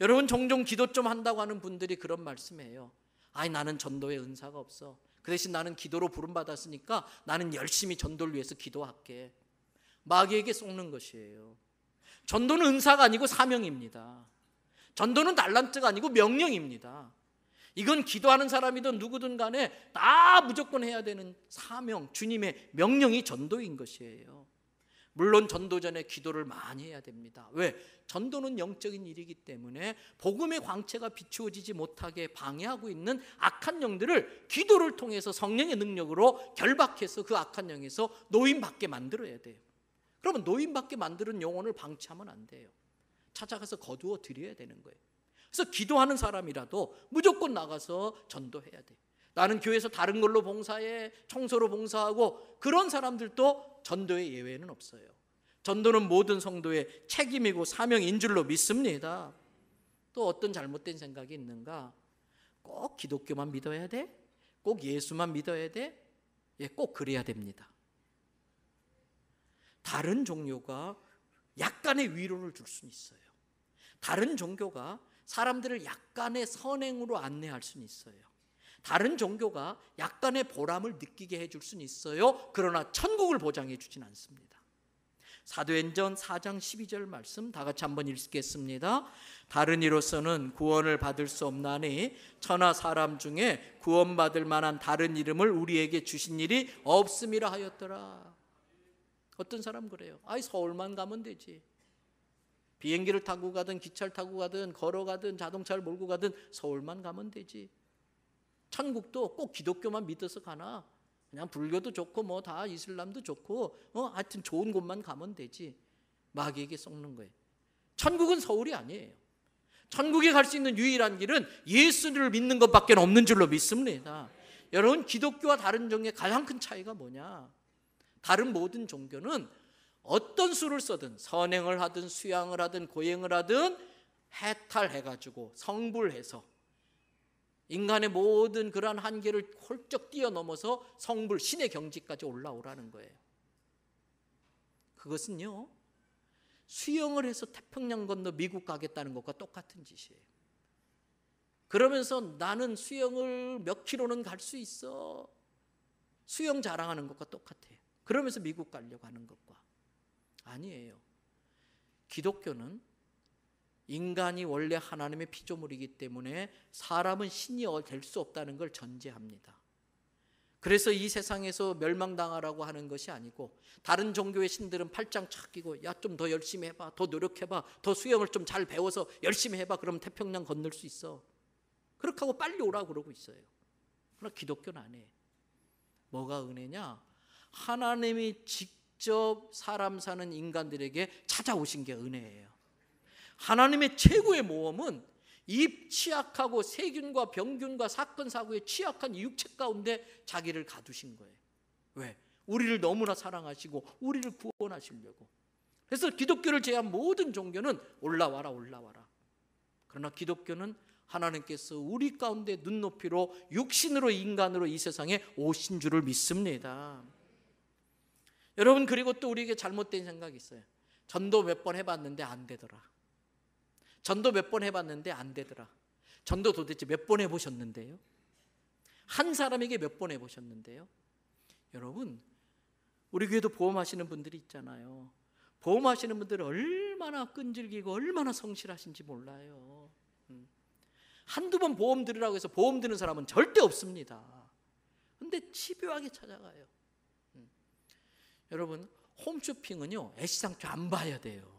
여러분 종종 기도 좀 한다고 하는 분들이 그런 말씀해요. 아니 나는 전도의 은사가 없어. 그 대신 나는 기도로 부름 받았으니까 나는 열심히 전도를 위해서 기도할게. 마귀에게 속는 것이에요. 전도는 은사가 아니고 사명입니다. 전도는 달란트가 아니고 명령입니다. 이건 기도하는 사람이든 누구든 간에 다 무조건 해야 되는 사명, 주님의 명령이 전도인 것이에요. 물론 전도 전에 기도를 많이 해야 됩니다. 왜? 전도는 영적인 일이기 때문에 복음의 광채가 비추어지지 못하게 방해하고 있는 악한 영들을 기도를 통해서 성령의 능력으로 결박해서 그 악한 영에서 노인받게 만들어야 돼요. 그러면 노인받게 만드는 영혼을 방치하면 안 돼요. 찾아가서 거두어 드려야 되는 거예요. 그래서 기도하는 사람이라도 무조건 나가서 전도해야 돼. 나는 교회에서 다른 걸로 봉사해, 청소로 봉사하고 그런 사람들도 전도의 예외는 없어요. 전도는 모든 성도의 책임이고 사명인 줄로 믿습니다. 또 어떤 잘못된 생각이 있는가? 꼭 기독교만 믿어야 돼? 꼭 예수만 믿어야 돼? 예, 꼭 그래야 됩니다. 다른 종류가 약간의 위로를 줄 수는 있어요. 다른 종교가 사람들을 약간의 선행으로 안내할 수는 있어요. 다른 종교가 약간의 보람을 느끼게 해줄 수는 있어요. 그러나 천국을 보장해 주진 않습니다. 사도행전 4장 12절 말씀 다 같이 한번 읽겠습니다. 다른 이로서는 구원을 받을 수 없나니 천하 사람 중에 구원받을 만한 다른 이름을 우리에게 주신 일이 없음이라 하였더라. 어떤 사람 그래요. 아이 서울만 가면 되지. 비행기를 타고 가든 기차를 타고 가든 걸어가든 자동차를 몰고 가든 서울만 가면 되지. 천국도 꼭 기독교만 믿어서 가나? 그냥 불교도 좋고 뭐 다 이슬람도 좋고 어 하여튼 좋은 곳만 가면 되지. 마귀에게 썩는 거예요. 천국은 서울이 아니에요. 천국에 갈 수 있는 유일한 길은 예수를 믿는 것밖에 없는 줄로 믿습니다. 여러분 기독교와 다른 종의 가장 큰 차이가 뭐냐? 다른 모든 종교는 어떤 수를 써든 선행을 하든 수양을 하든 고행을 하든 해탈해가지고 성불해서 인간의 모든 그러한 한계를 홀쩍 뛰어넘어서 성불 신의 경지까지 올라오라는 거예요. 그것은요 수영을 해서 태평양 건너 미국 가겠다는 것과 똑같은 짓이에요. 그러면서 나는 수영을 몇 킬로는 갈 수 있어. 수영 자랑하는 것과 똑같아요. 그러면서 미국 가려고 하는 것과 아니에요. 기독교는 인간이 원래 하나님의 피조물이기 때문에 사람은 신이 될 수 없다는 걸 전제합니다. 그래서 이 세상에서 멸망당하라고 하는 것이 아니고 다른 종교의 신들은 팔짱 착끼고 야 좀 더 열심히 해봐 더 노력해봐 더 수영을 좀 잘 배워서 열심히 해봐 그럼 태평양 건널 수 있어 그렇게 하고 빨리 오라 고 그러고 있어요 그러나 기독교는 안해 뭐가 은혜냐 하나님이 직접 사람 사는 인간들에게 찾아오신 게 은혜예요. 하나님의 최고의 모험은 입 취약하고 세균과 병균과 사건 사고에 취약한 육체 가운데 자기를 가두신 거예요. 왜? 우리를 너무나 사랑하시고 우리를 구원하시려고. 그래서 기독교를 제한 모든 종교는 올라와라 올라와라. 그러나 기독교는 하나님께서 우리 가운데 눈높이로 육신으로 인간으로 이 세상에 오신 줄을 믿습니다. 여러분 그리고 또 우리에게 잘못된 생각이 있어요. 전도 몇 번 해봤는데 안 되더라. 전도 몇 번 해봤는데 안 되더라. 전도 도대체 몇 번 해보셨는데요? 한 사람에게 몇 번 해보셨는데요? 여러분 우리 교회도 보험하시는 분들이 있잖아요. 보험하시는 분들은 얼마나 끈질기고 얼마나 성실하신지 몰라요. 음. 한두 번 보험 들으라고 해서 보험 드는 사람은 절대 없습니다. 근데 집요하게 찾아가요. 여러분 홈쇼핑은요 애시상초 안 봐야 돼요.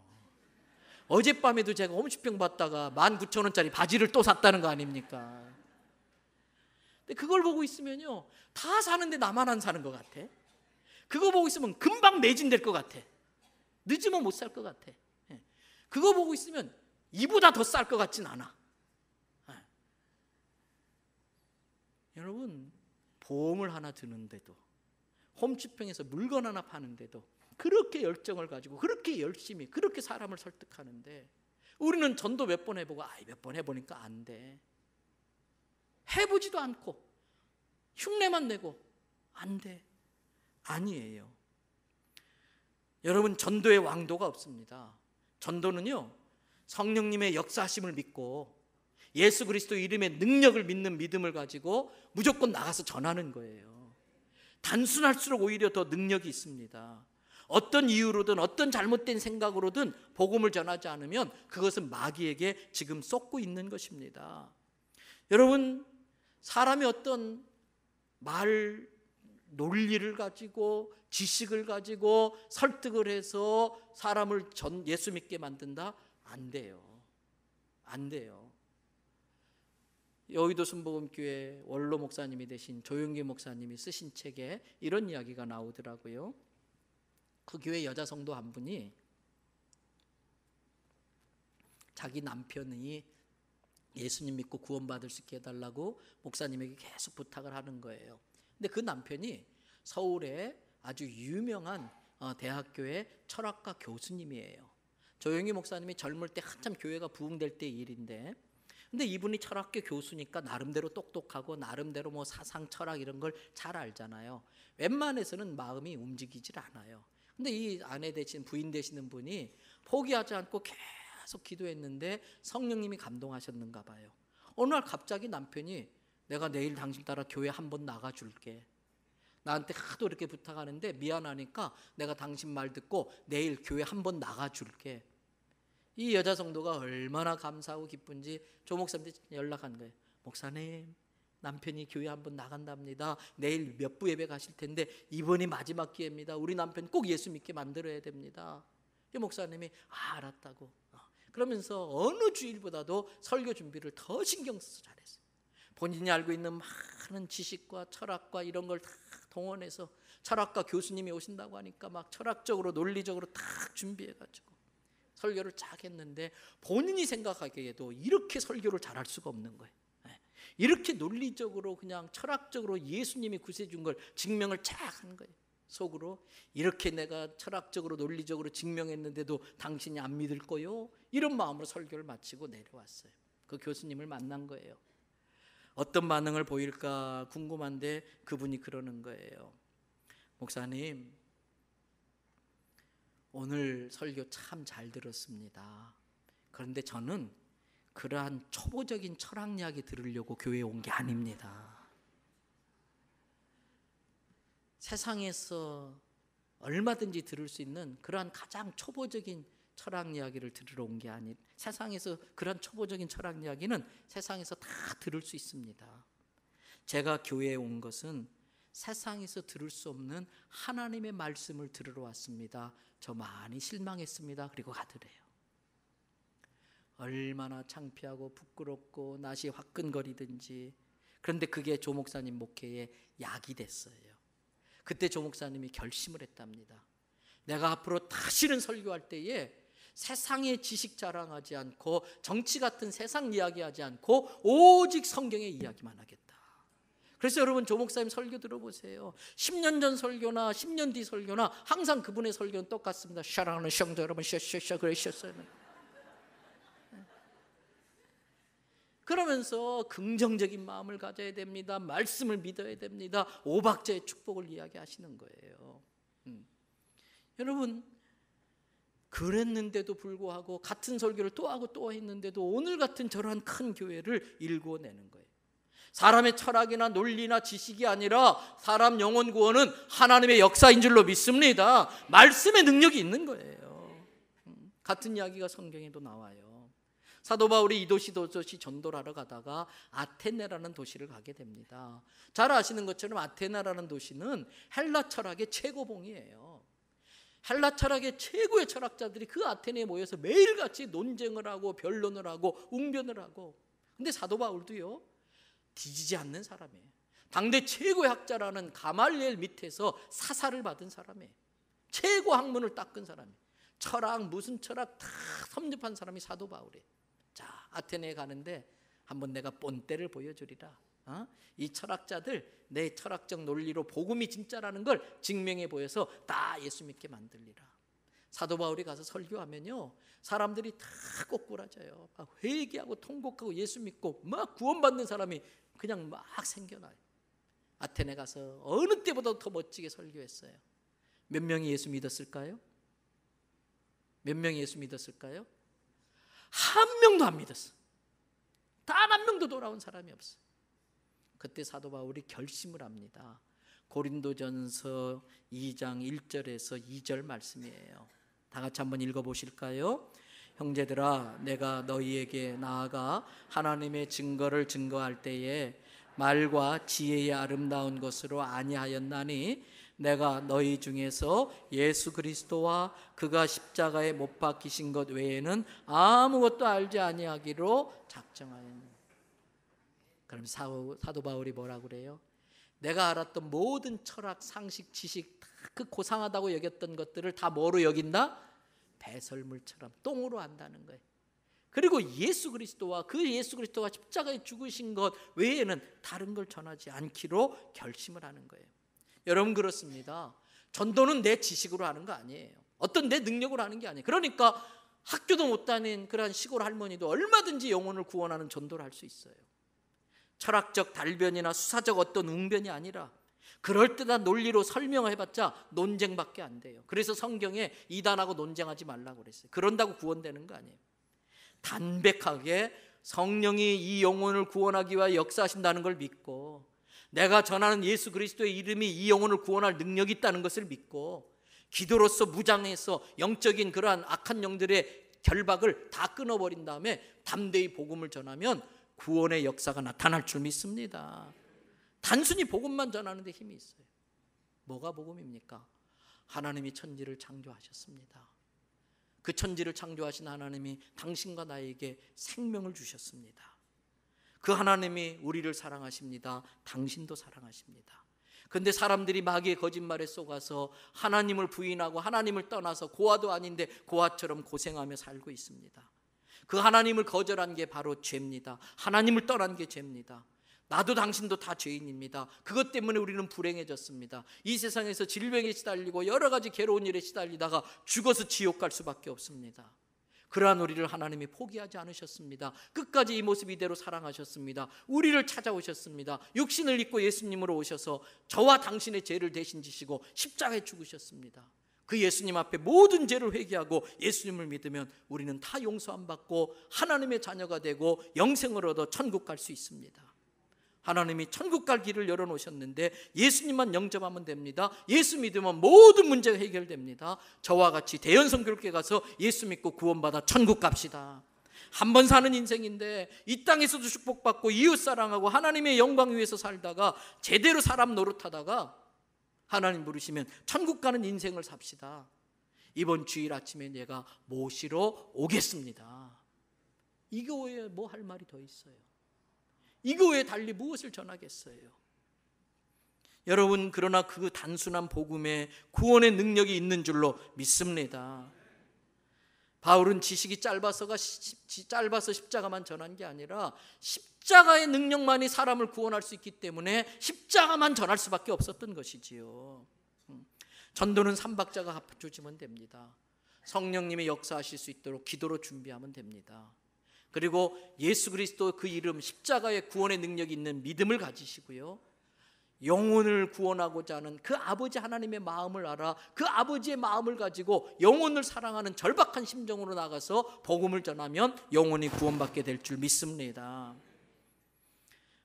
어젯밤에도 제가 홈쇼핑 봤다가 19,000원짜리 바지를 또 샀다는 거 아닙니까? 근데 그걸 보고 있으면요 다 사는데 나만 안 사는 것 같아. 그거 보고 있으면 금방 매진될 것 같아. 늦으면 못 살 것 같아. 예. 그거 보고 있으면 이보다 더 쌀 것 같진 않아. 예. 여러분 보험을 하나 드는데도 홈쇼핑에서 물건 하나 파는데도 그렇게 열정을 가지고 그렇게 열심히 그렇게 사람을 설득하는데 우리는 전도 몇 번 해보고 아이 몇 번 해보니까 안 돼. 해보지도 않고 흉내만 내고 안 돼. 아니에요. 여러분 전도의 왕도가 없습니다. 전도는요. 성령님의 역사심을 믿고 예수 그리스도 이름의 능력을 믿는 믿음을 가지고 무조건 나가서 전하는 거예요. 단순할수록 오히려 더 능력이 있습니다. 어떤 이유로든 어떤 잘못된 생각으로든 복음을 전하지 않으면 그것은 마귀에게 지금 쏟고 있는 것입니다. 여러분, 사람의 어떤 말, 논리를 가지고 지식을 가지고 설득을 해서 사람을 전 예수 믿게 만든다? 안 돼요. 안 돼요. 여의도 순복음교회 원로 목사님이 되신 조용기 목사님이 쓰신 책에 이런 이야기가 나오더라고요. 그 교회 여자 성도 한 분이 자기 남편이 예수님 믿고 구원받을 수 있게 해달라고 목사님에게 계속 부탁을 하는 거예요. 근데 그 남편이 서울에 아주 유명한 어, 대학교의 철학과 교수님이에요. 조영희 목사님이 젊을 때 한참 교회가 부흥될 때 일인데 근데 이분이 철학계 교수니까 나름대로 똑똑하고 나름대로 뭐 사상 철학 이런 걸 잘 알잖아요. 웬만해서는 마음이 움직이질 않아요. 근데 이 아내 대신 부인 되시는 분이 포기하지 않고 계속 기도했는데 성령님이 감동하셨는가 봐요. 어느 날 갑자기 남편이 내가 내일 당신 따라 교회 한번 나가줄게. 나한테 하도 이렇게 부탁하는데 미안하니까 내가 당신 말 듣고 내일 교회 한번 나가줄게. 이 여자 성도가 얼마나 감사하고 기쁜지 조 목사님한테 연락한 거예요. 목사님, 남편이 교회 한번 나간답니다. 내일 몇 부 예배 가실 텐데 이번이 마지막 기회입니다. 우리 남편 꼭 예수 믿게 만들어야 됩니다. 이 목사님이 아, 알았다고. 어. 그러면서 어느 주일보다도 설교 준비를 더 신경 써서 잘했어요. 본인이 알고 있는 많은 지식과 철학과 이런 걸 다 동원해서 철학과 교수님이 오신다고 하니까 막 철학적으로 논리적으로 다 준비해가지고 설교를 쫙 했는데 본인이 생각하기에도 이렇게 설교를 잘할 수가 없는 거예요. 예. 이렇게 논리적으로 그냥 철학적으로 예수님이 구세준 걸 증명을 쫙 한 거예요. 속으로 이렇게 내가 철학적으로 논리적으로 증명했는데도 당신이 안 믿을 거요? 이런 마음으로 설교를 마치고 내려왔어요. 그 교수님을 만난 거예요. 어떤 반응을 보일까 궁금한데 그분이 그러는 거예요. 목사님, 오늘 설교 참 잘 들었습니다. 그런데 저는 그러한 초보적인 철학 이야기 들으려고 교회에 온게 아닙니다. 세상에서 얼마든지 들을 수 있는 그러한 가장 초보적인 철학 이야기를 들으러 온 게 아닌 세상에서 그런 초보적인 철학 이야기는 세상에서 다 들을 수 있습니다. 제가 교회에 온 것은 세상에서 들을 수 없는 하나님의 말씀을 들으러 왔습니다. 저 많이 실망했습니다. 그리고 가더래요. 얼마나 창피하고 부끄럽고 낯이 화끈거리든지 그런데 그게 조 목사님 목회에 약이 됐어요. 그때 조 목사님이 결심을 했답니다. 내가 앞으로 다시는 설교할 때에 세상의 지식 자랑하지 않고 정치 같은 세상 이야기하지 않고 오직 성경의 이야기만 하겠다. 그래서 여러분 조목사님 설교 들어보세요. 10년 전 설교나 10년 뒤 설교나 항상 그분의 설교는 똑같습니다. 사랑하는 성도 여러분, 셔셔셔 그러셨어요. 그러면서 긍정적인 마음을 가져야 됩니다. 말씀을 믿어야 됩니다. 오박제의 축복을 이야기하시는 거예요. 음. 여러분 그랬는데도 불구하고 같은 설교를 또 하고 또 했는데도 오늘 같은 저러큰 교회를 일궈내는 거예요. 사람의 철학이나 논리나 지식이 아니라 사람 영혼 구원은 하나님의 역사인 줄로 믿습니다. 말씀의 능력이 있는 거예요. 같은 이야기가 성경에도 나와요. 사도 바울이 이 도시 도시 전도하러 가다가 아테네라는 도시를 가게 됩니다. 잘 아시는 것처럼 아테네라는 도시는 헬라 철학의 최고봉이에요. 헬라 철학의 최고의 철학자들이 그 아테네에 모여서 매일같이 논쟁을 하고 변론을 하고 웅변을 하고 근데 사도 바울도요 뒤지지 않는 사람이에요. 당대 최고의 학자라는 가말리엘 밑에서 사사를 받은 사람이에요. 최고 학문을 닦은 사람이에요. 철학 무슨 철학 다 섭렵한 사람이 사도 바울이에요. 자 아테네에 가는데 한번 내가 본때를 보여주리라. 어? 이 철학자들 내 철학적 논리로 복음이 진짜라는 걸 증명해 보여서 다 예수 믿게 만들리라. 사도 바울이 가서 설교하면요. 사람들이 다 꼬꾸라져요. 막 회개하고 통곡하고 예수 믿고 막 구원받는 사람이 그냥 막 생겨나요. 아테네 가서 어느 때보다 더 멋지게 설교했어요. 몇 명이 예수 믿었을까요? 몇 명이 예수 믿었을까요? 한 명도 안 믿었어. 단한 명도 돌아온 사람이 없어. 그때 사도 바울이 결심을 합니다. 고린도전서 2장 1절에서 2절 말씀이에요. 다 같이 한번 읽어보실까요? 형제들아, 내가 너희에게 나아가 하나님의 증거를 증거할 때에 말과 지혜의 아름다운 것으로 아니하였나니 내가 너희 중에서 예수 그리스도와 그가 십자가에 못 박히신 것 외에는 아무것도 알지 아니하기로 작정하였니. 그럼 사도 바울이 뭐라 그래요? 내가 알았던 모든 철학, 상식, 지식 다그 고상하다고 여겼던 것들을 다 뭐로 여긴다? 배설물처럼 똥으로 한다는 거예요. 그리고 예수 그리스도와 그 예수 그리스도가 십자가에 죽으신 것 외에는 다른 걸 전하지 않기로 결심을 하는 거예요. 여러분 그렇습니다. 전도는 내 지식으로 하는 거 아니에요. 어떤 내 능력으로 하는 게 아니에요. 그러니까 학교도 못 다닌 그러한 시골 할머니도 얼마든지 영혼을 구원하는 전도를 할 수 있어요. 철학적 달변이나 수사적 어떤 웅변이 아니라 그럴듯한 논리로 설명해봤자 논쟁밖에 안 돼요. 그래서 성경에 이단하고 논쟁하지 말라고 그랬어요. 그런다고 구원되는 거 아니에요. 담백하게 성령이 이 영혼을 구원하기 위해 역사하신다는 걸 믿고 내가 전하는 예수 그리스도의 이름이 이 영혼을 구원할 능력이 있다는 것을 믿고 기도로서 무장해서 영적인 그러한 악한 영들의 결박을 다 끊어버린 다음에 담대히 복음을 전하면 구원의 역사가 나타날 줄 믿습니다. 단순히 복음만 전하는데 힘이 있어요. 뭐가 복음입니까? 하나님이 천지를 창조하셨습니다. 그 천지를 창조하신 하나님이 당신과 나에게 생명을 주셨습니다. 그 하나님이 우리를 사랑하십니다. 당신도 사랑하십니다. 근데 사람들이 마귀의 거짓말에 속아서 하나님을 부인하고 하나님을 떠나서 고아도 아닌데 고아처럼 고생하며 살고 있습니다. 그 하나님을 거절한 게 바로 죄입니다. 하나님을 떠난 게 죄입니다. 나도 당신도 다 죄인입니다. 그것 때문에 우리는 불행해졌습니다. 이 세상에서 질병에 시달리고 여러 가지 괴로운 일에 시달리다가 죽어서 지옥 갈 수밖에 없습니다. 그러한 우리를 하나님이 포기하지 않으셨습니다. 끝까지 이 모습 이대로 사랑하셨습니다. 우리를 찾아오셨습니다. 육신을 입고 예수님으로 오셔서 저와 당신의 죄를 대신 지시고 십자가에 죽으셨습니다. 그 예수님 앞에 모든 죄를 회개하고 예수님을 믿으면 우리는 다 용서 안 받고 하나님의 자녀가 되고 영생을 얻어 천국 갈 수 있습니다. 하나님이 천국 갈 길을 열어놓으셨는데 예수님만 영접하면 됩니다. 예수 믿으면 모든 문제가 해결됩니다. 저와 같이 대연성교육회 가서 예수 믿고 구원받아 천국 갑시다. 한 번 사는 인생인데 이 땅에서도 축복받고 이웃사랑하고 하나님의 영광 위에서 살다가 제대로 사람 노릇하다가 하나님 부르시면 천국 가는 인생을 삽시다. 이번 주일 아침에 내가 모시러 오겠습니다. 이거에 뭐 할 말이 더 있어요. 이거 외에 달리 무엇을 전하겠어요? 여러분, 그러나 그 단순한 복음에 구원의 능력이 있는 줄로 믿습니다. 바울은 지식이 짧아서가 짧아서 십자가만 전한 게 아니라 십자가의 능력만이 사람을 구원할 수 있기 때문에 십자가만 전할 수밖에 없었던 것이지요. 음. 전도는 삼박자가 합주지면 됩니다. 성령님이 역사하실 수 있도록 기도로 준비하면 됩니다. 그리고 예수 그리스도 그 이름 십자가의 구원의 능력이 있는 믿음을 가지시고요. 영혼을 구원하고자 하는 그 아버지 하나님의 마음을 알아 그 아버지의 마음을 가지고 영혼을 사랑하는 절박한 심정으로 나가서 복음을 전하면 영혼이 구원받게 될 줄 믿습니다.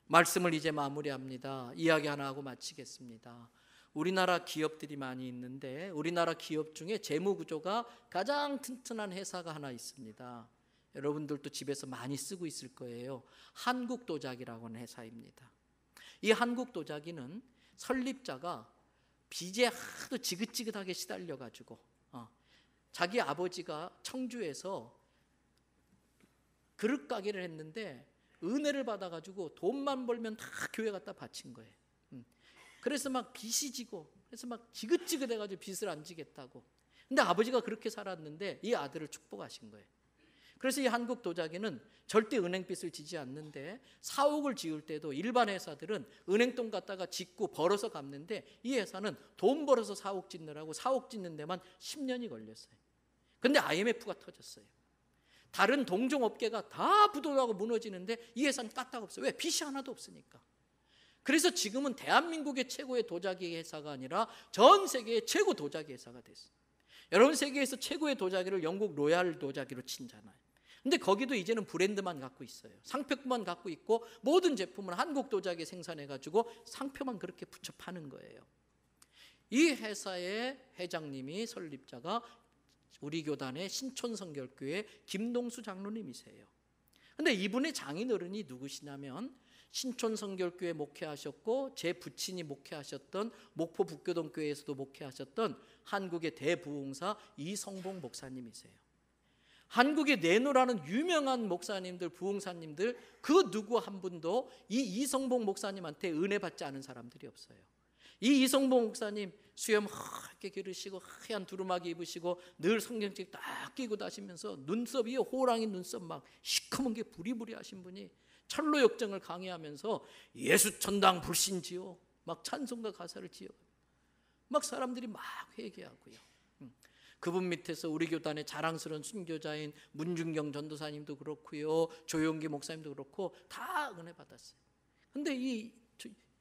말씀을 이제 마무리합니다. 이야기 하나 하고 마치겠습니다. 우리나라 기업들이 많이 있는데 우리나라 기업 중에 재무 구조가 가장 튼튼한 회사가 하나 있습니다. 여러분들도 집에서 많이 쓰고 있을 거예요. 한국 도자기라고 하는 회사입니다. 이 한국 도자기는 설립자가 빚에 하도 지긋지긋하게 시달려 가지고 어, 자기 아버지가 청주에서 그릇 가게를 했는데 은혜를 받아 가지고 돈만 벌면 다 교회 갖다 바친 거예요. 음. 그래서 막 빚이 지고 그래서 막 지긋지긋해 가지고 빚을 안 지겠다고. 근데 아버지가 그렇게 살았는데 이 아들을 축복하신 거예요. 그래서 이 한국 도자기는 절대 은행빚을 지지 않는데 사옥을 지을 때도 일반 회사들은 은행돈 갖다가 짓고 벌어서 갚는데 이 회사는 돈 벌어서 사옥 짓느라고 사옥 짓는 데만 10년이 걸렸어요. 근데 IMF가 터졌어요. 다른 동종 업계가 다 부도나고 무너지는데 이 회사는 까딱 없어요. 왜? 빚이 하나도 없으니까. 그래서 지금은 대한민국의 최고의 도자기 회사가 아니라 전 세계의 최고 도자기 회사가 됐어요. 여러분 세계에서 최고의 도자기를 영국 로얄 도자기로 친잖아요. 근데 거기도 이제는 브랜드만 갖고 있어요. 상표만 갖고 있고 모든 제품을 한국 도자기 생산해 가지고 상표만 그렇게 붙여 파는 거예요. 이 회사의 회장님이 설립자가 우리 교단의 신촌성결교회 김동수 장로님이세요. 근데 이분의 장인어른이 누구시냐면 신촌성결교회 목회하셨고 제 부친이 목회하셨던 목포 북교동교회에서도 목회하셨던 한국의 대부흥사 이성봉 목사님이세요. 한국에내놓으라는 유명한 목사님들, 부흥사님들 그 누구 한 분도 이 이성봉 목사님한테 은혜 받지 않은 사람들이 없어요. 이 이성봉 목사님 수염 헐게 기르시고 하얀 두루마기 입으시고 늘 성경책 딱 끼고 다시면서 눈썹 위 호랑이 눈썹 막 시커먼 게 부리부리하신 분이 철로 역정을 강의하면서 예수 천당 불신지요 막 찬송가 가사를 지어 막 사람들이 막 회개하고요. 음. 그분 밑에서 우리 교단의 자랑스러운 순교자인 문준경 전도사님도 그렇고요. 조용기 목사님도 그렇고 다 은혜 받았어요. 근데 이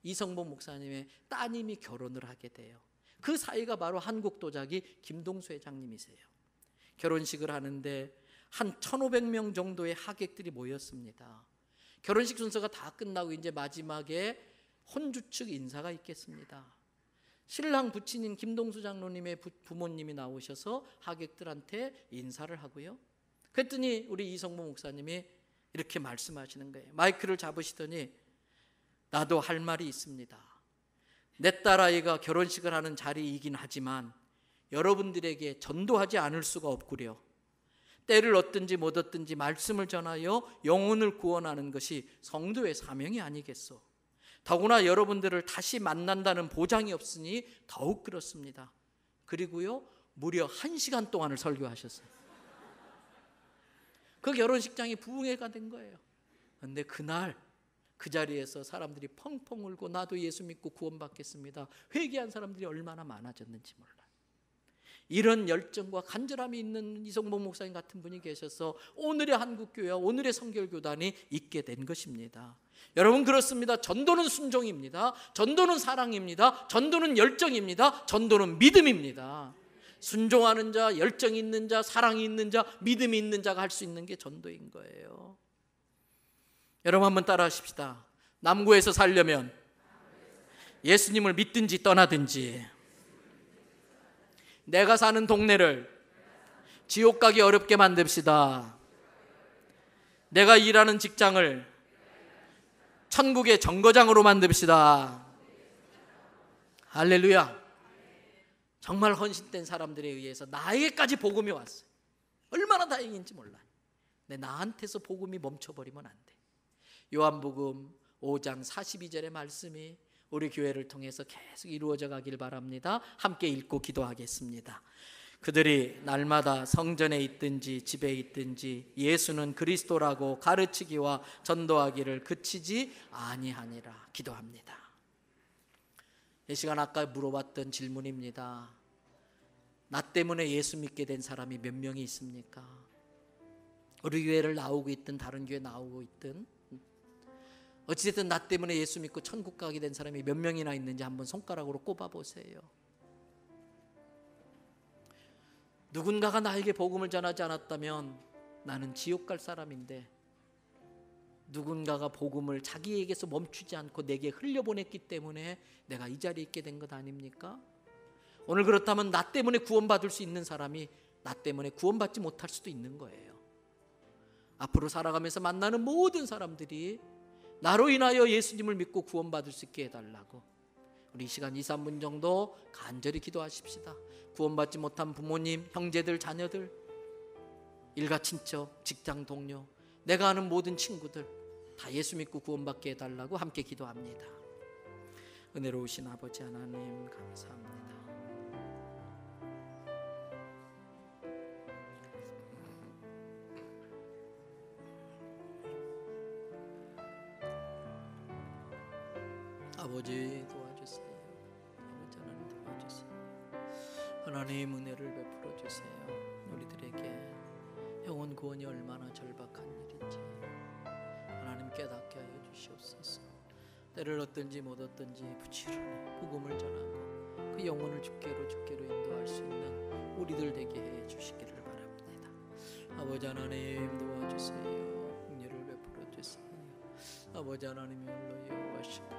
이성범 목사님의 따님이 결혼을 하게 돼요. 그 사이가 바로 한국 도자기 김동수 회장님이세요. 결혼식을 하는데 한 1,500명 정도의 하객들이 모였습니다. 결혼식 순서가 다 끝나고 이제 마지막에 혼주 측 인사가 있겠습니다. 신랑 부친인 김동수 장로님의 부, 모님이 나오셔서 하객들한테 인사를 하고요. 그랬더니 우리 이성모 목사님이 이렇게 말씀하시는 거예요. 마이크를 잡으시더니 나도 할 말이 있습니다. 내 딸아이가 결혼식을 하는 자리이긴 하지만 여러분들에게 전도하지 않을 수가 없구려. 때를 얻든지 못 얻든지 말씀을 전하여 영혼을 구원하는 것이 성도의 사명이 아니겠소. 더구나 여러분들을 다시 만난다는 보장이 없으니 더욱 그렇습니다. 그리고요, 무려 한 시간 동안을 설교하셨어요. 그 결혼식장이 부흥회가 된 거예요. 근데 그날 그 자리에서 사람들이 펑펑 울고 나도 예수 믿고 구원받겠습니다. 회개한 사람들이 얼마나 많아졌는지 몰라. 이런 열정과 간절함이 있는 이성범 목사님 같은 분이 계셔서 오늘의 한국교회와 오늘의 성결교단이 있게 된 것입니다. 여러분 그렇습니다. 전도는 순종입니다. 전도는 사랑입니다. 전도는 열정입니다. 전도는 믿음입니다. 순종하는 자, 열정 있는 자, 사랑이 있는 자, 믿음이 있는 자가 할 수 있는 게 전도인 거예요. 여러분 한번 따라 하십시다. 남구에서 살려면 예수님을 믿든지 떠나든지 내가 사는 동네를 지옥 가기 어렵게 만듭시다. 내가 일하는 직장을 천국의 정거장으로 만듭시다. 할렐루야. 정말 헌신된 사람들에 의해서 나에게까지 복음이 왔어요. 얼마나 다행인지 몰라. 근 나한테서 복음이 멈춰버리면 안 돼. 요한복음 5장 42절의 말씀이 우리 교회를 통해서 계속 이루어져 가길 바랍니다. 함께 읽고 기도하겠습니다. 그들이 날마다 성전에 있든지 집에 있든지 예수는 그리스도라고 가르치기와 전도하기를 그치지 아니하니라 기도합니다. 이 시간 아까 물어봤던 질문입니다. 나 때문에 예수 믿게 된 사람이 몇 명이 있습니까? 우리 교회를 나오고 있든 다른 교회 나오고 있든 어찌됐든 나 때문에 예수 믿고 천국 가게 된 사람이 몇 명이나 있는지 한번 손가락으로 꼽아보세요. 누군가가 나에게 복음을 전하지 않았다면 나는 지옥 갈 사람인데 누군가가 복음을 자기에게서 멈추지 않고 내게 흘려보냈기 때문에 내가 이 자리에 있게 된 것 아닙니까? 오늘 그렇다면 나 때문에 구원받을 수 있는 사람이 나 때문에 구원받지 못할 수도 있는 거예요. 앞으로 살아가면서 만나는 모든 사람들이 나로 인하여 예수님을 믿고 구원받을 수 있게 해달라고 우리 시간 2, 3분 정도 간절히 기도하십시다. 구원받지 못한 부모님, 형제들, 자녀들, 일가 친척, 직장 동료, 내가 아는 모든 친구들 다 예수 믿고 구원받게 해달라고 함께 기도합니다. 은혜로우신 아버지 하나님 감사합니다. 때를 얻든지 못 얻든지 부치런히 복음을 전하고 그 영혼을 주께로 주께로 인도할 수 있는 우리들 되게 해 주시기를 바랍니다. 아버지 하나님 도와주세요. 긍휼을 베풀어 주세요. 아버지 하나님 열로 여호와시고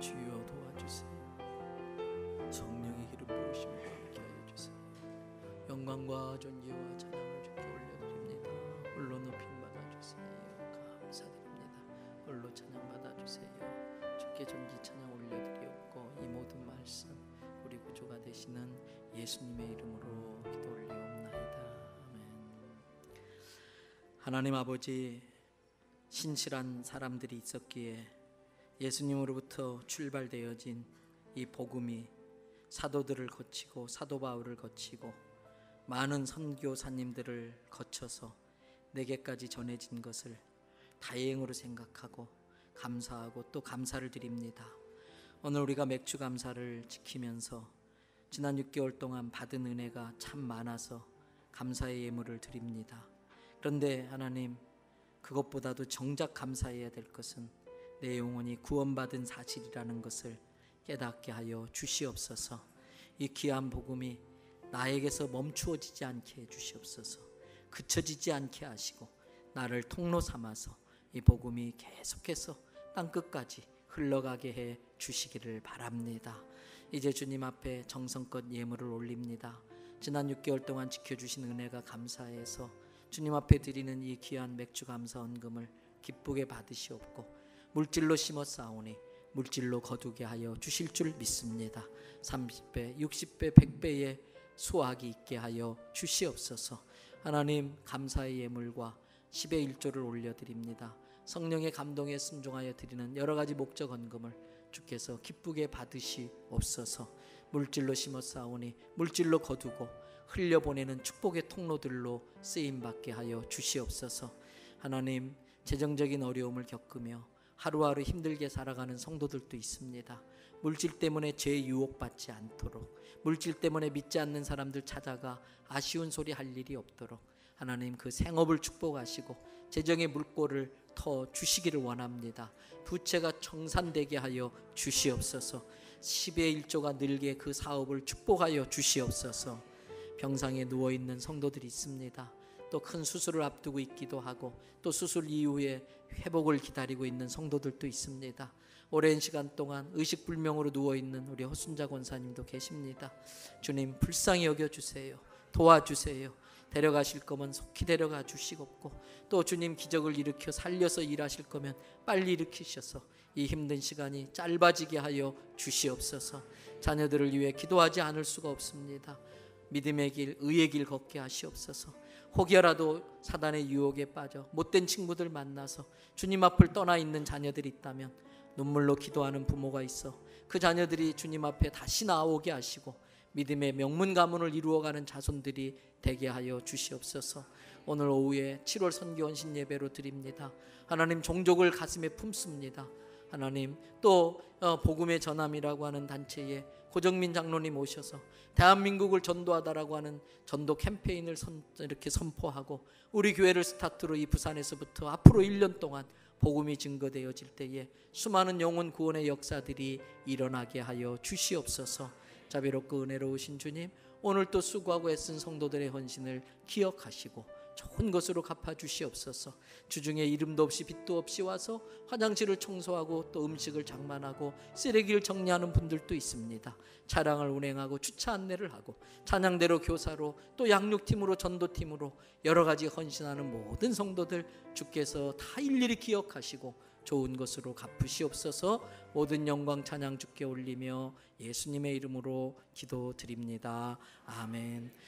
주여 도와주세요. 성령의 기름 부으심을 함께 해 주세요. 영광과 존귀와 찬양 받아주세요. 주께 존귀 찬양 올려드리옵고 이 모든 말씀 우리 구조가 되시는 예수님의 이름으로 기도 올리옵나이다. 아멘. 하나님 아버지 신실한 사람들이 있었기에 예수님으로부터 출발되어진 이 복음이 사도들을 거치고 사도 바울을 거치고 많은 선교사님들을 거쳐서 내게까지 전해진 것을 다행으로 생각하고 감사하고 또 감사를 드립니다. 오늘 우리가 맥주 감사를 지키면서 지난 6개월 동안 받은 은혜가 참 많아서 감사의 예물을 드립니다. 그런데 하나님, 그것보다도 정작 감사해야 될 것은 내 영혼이 구원받은 사실이라는 것을 깨닫게 하여 주시옵소서. 이 귀한 복음이 나에게서 멈추어지지 않게 해 주시옵소서. 그쳐지지 않게 하시고 나를 통로 삼아서 이 복음이 계속해서 땅 끝까지 흘러가게 해 주시기를 바랍니다. 이제 주님 앞에 정성껏 예물을 올립니다. 지난 6개월 동안 지켜주신 은혜가 감사해서 주님 앞에 드리는 이 귀한 맥주 감사 헌금을 기쁘게 받으시옵고 물질로 심어 싸우니 물질로 거두게 하여 주실 줄 믿습니다. 30배, 60배, 100배의 수확이 있게 하여 주시옵소서. 하나님 감사의 예물과 10의 1조를 올려드립니다. 성령의 감동에 순종하여 드리는 여러 가지 목적 헌금을 주께서 기쁘게 받으시옵소서. 물질로 심어 싸우니 물질로 거두고 흘려보내는 축복의 통로들로 쓰임 받게 하여 주시옵소서. 하나님, 재정적인 어려움을 겪으며 하루하루 힘들게 살아가는 성도들도 있습니다. 물질 때문에 죄 유혹받지 않도록 물질 때문에 믿지 않는 사람들 찾아가 아쉬운 소리 할 일이 없도록 하나님 그 생업을 축복하시고 재정의 물꼬를 더 주시기를 원합니다. 부채가 청산되게 하여 주시옵소서. 10의 1조가 늘게 그 사업을 축복하여 주시옵소서. 병상에 누워 있는 성도들이 있습니다. 또 큰 수술을 앞두고 있기도 하고 또 수술 이후에 회복을 기다리고 있는 성도들도 있습니다. 오랜 시간 동안 의식불명으로 누워있는 우리 허순자 권사님도 계십니다. 주님, 불쌍히 여겨주세요. 도와주세요. 데려가실 거면 속히 데려가 주시옵고 또 주님 기적을 일으켜 살려서 일하실 거면 빨리 일으키셔서 이 힘든 시간이 짧아지게 하여 주시옵소서. 자녀들을 위해 기도하지 않을 수가 없습니다. 믿음의 길, 의의 길 걷게 하시옵소서. 혹여라도 사단의 유혹에 빠져 못된 친구들 만나서 주님 앞을 떠나 있는 자녀들이 있다면 눈물로 기도하는 부모가 있어 그 자녀들이 주님 앞에 다시 나오게 하시고 믿음의 명문 가문을 이루어가는 자손들이 되게 하여 주시옵소서. 오늘 오후에 7월 선교 원신 예배로 드립니다. 하나님 종족을 가슴에 품습니다. 하나님 또 어, 복음의 전함이라고 하는 단체에 고정민 장로님 오셔서 대한민국을 전도하다라고 하는 전도 캠페인을 선, 이렇게 선포하고 우리 교회를 스타트로 이 부산에서부터 앞으로 1년 동안 복음이 증거되어질 때에 수많은 영혼 구원의 역사들이 일어나게 하여 주시옵소서. 자비롭고 은혜로우신 주님, 오늘 도 수고하고 애쓴 성도들의 헌신을 기억하시고 좋은 것으로 갚아주시옵소서. 주중에 이름도 없이 빛도 없이 와서 화장실을 청소하고 또 음식을 장만하고 쓰레기를 정리하는 분들도 있습니다. 차량을 운행하고 주차 안내를 하고 찬양대로 교사로 또 양육팀으로 전도팀으로 여러 가지 헌신하는 모든 성도들 주께서 다 일일이 기억하시고 좋은 것으로 갚으시옵소서 모든 영광 찬양 주께 올리며 예수님의 이름으로 기도드립니다. 아멘.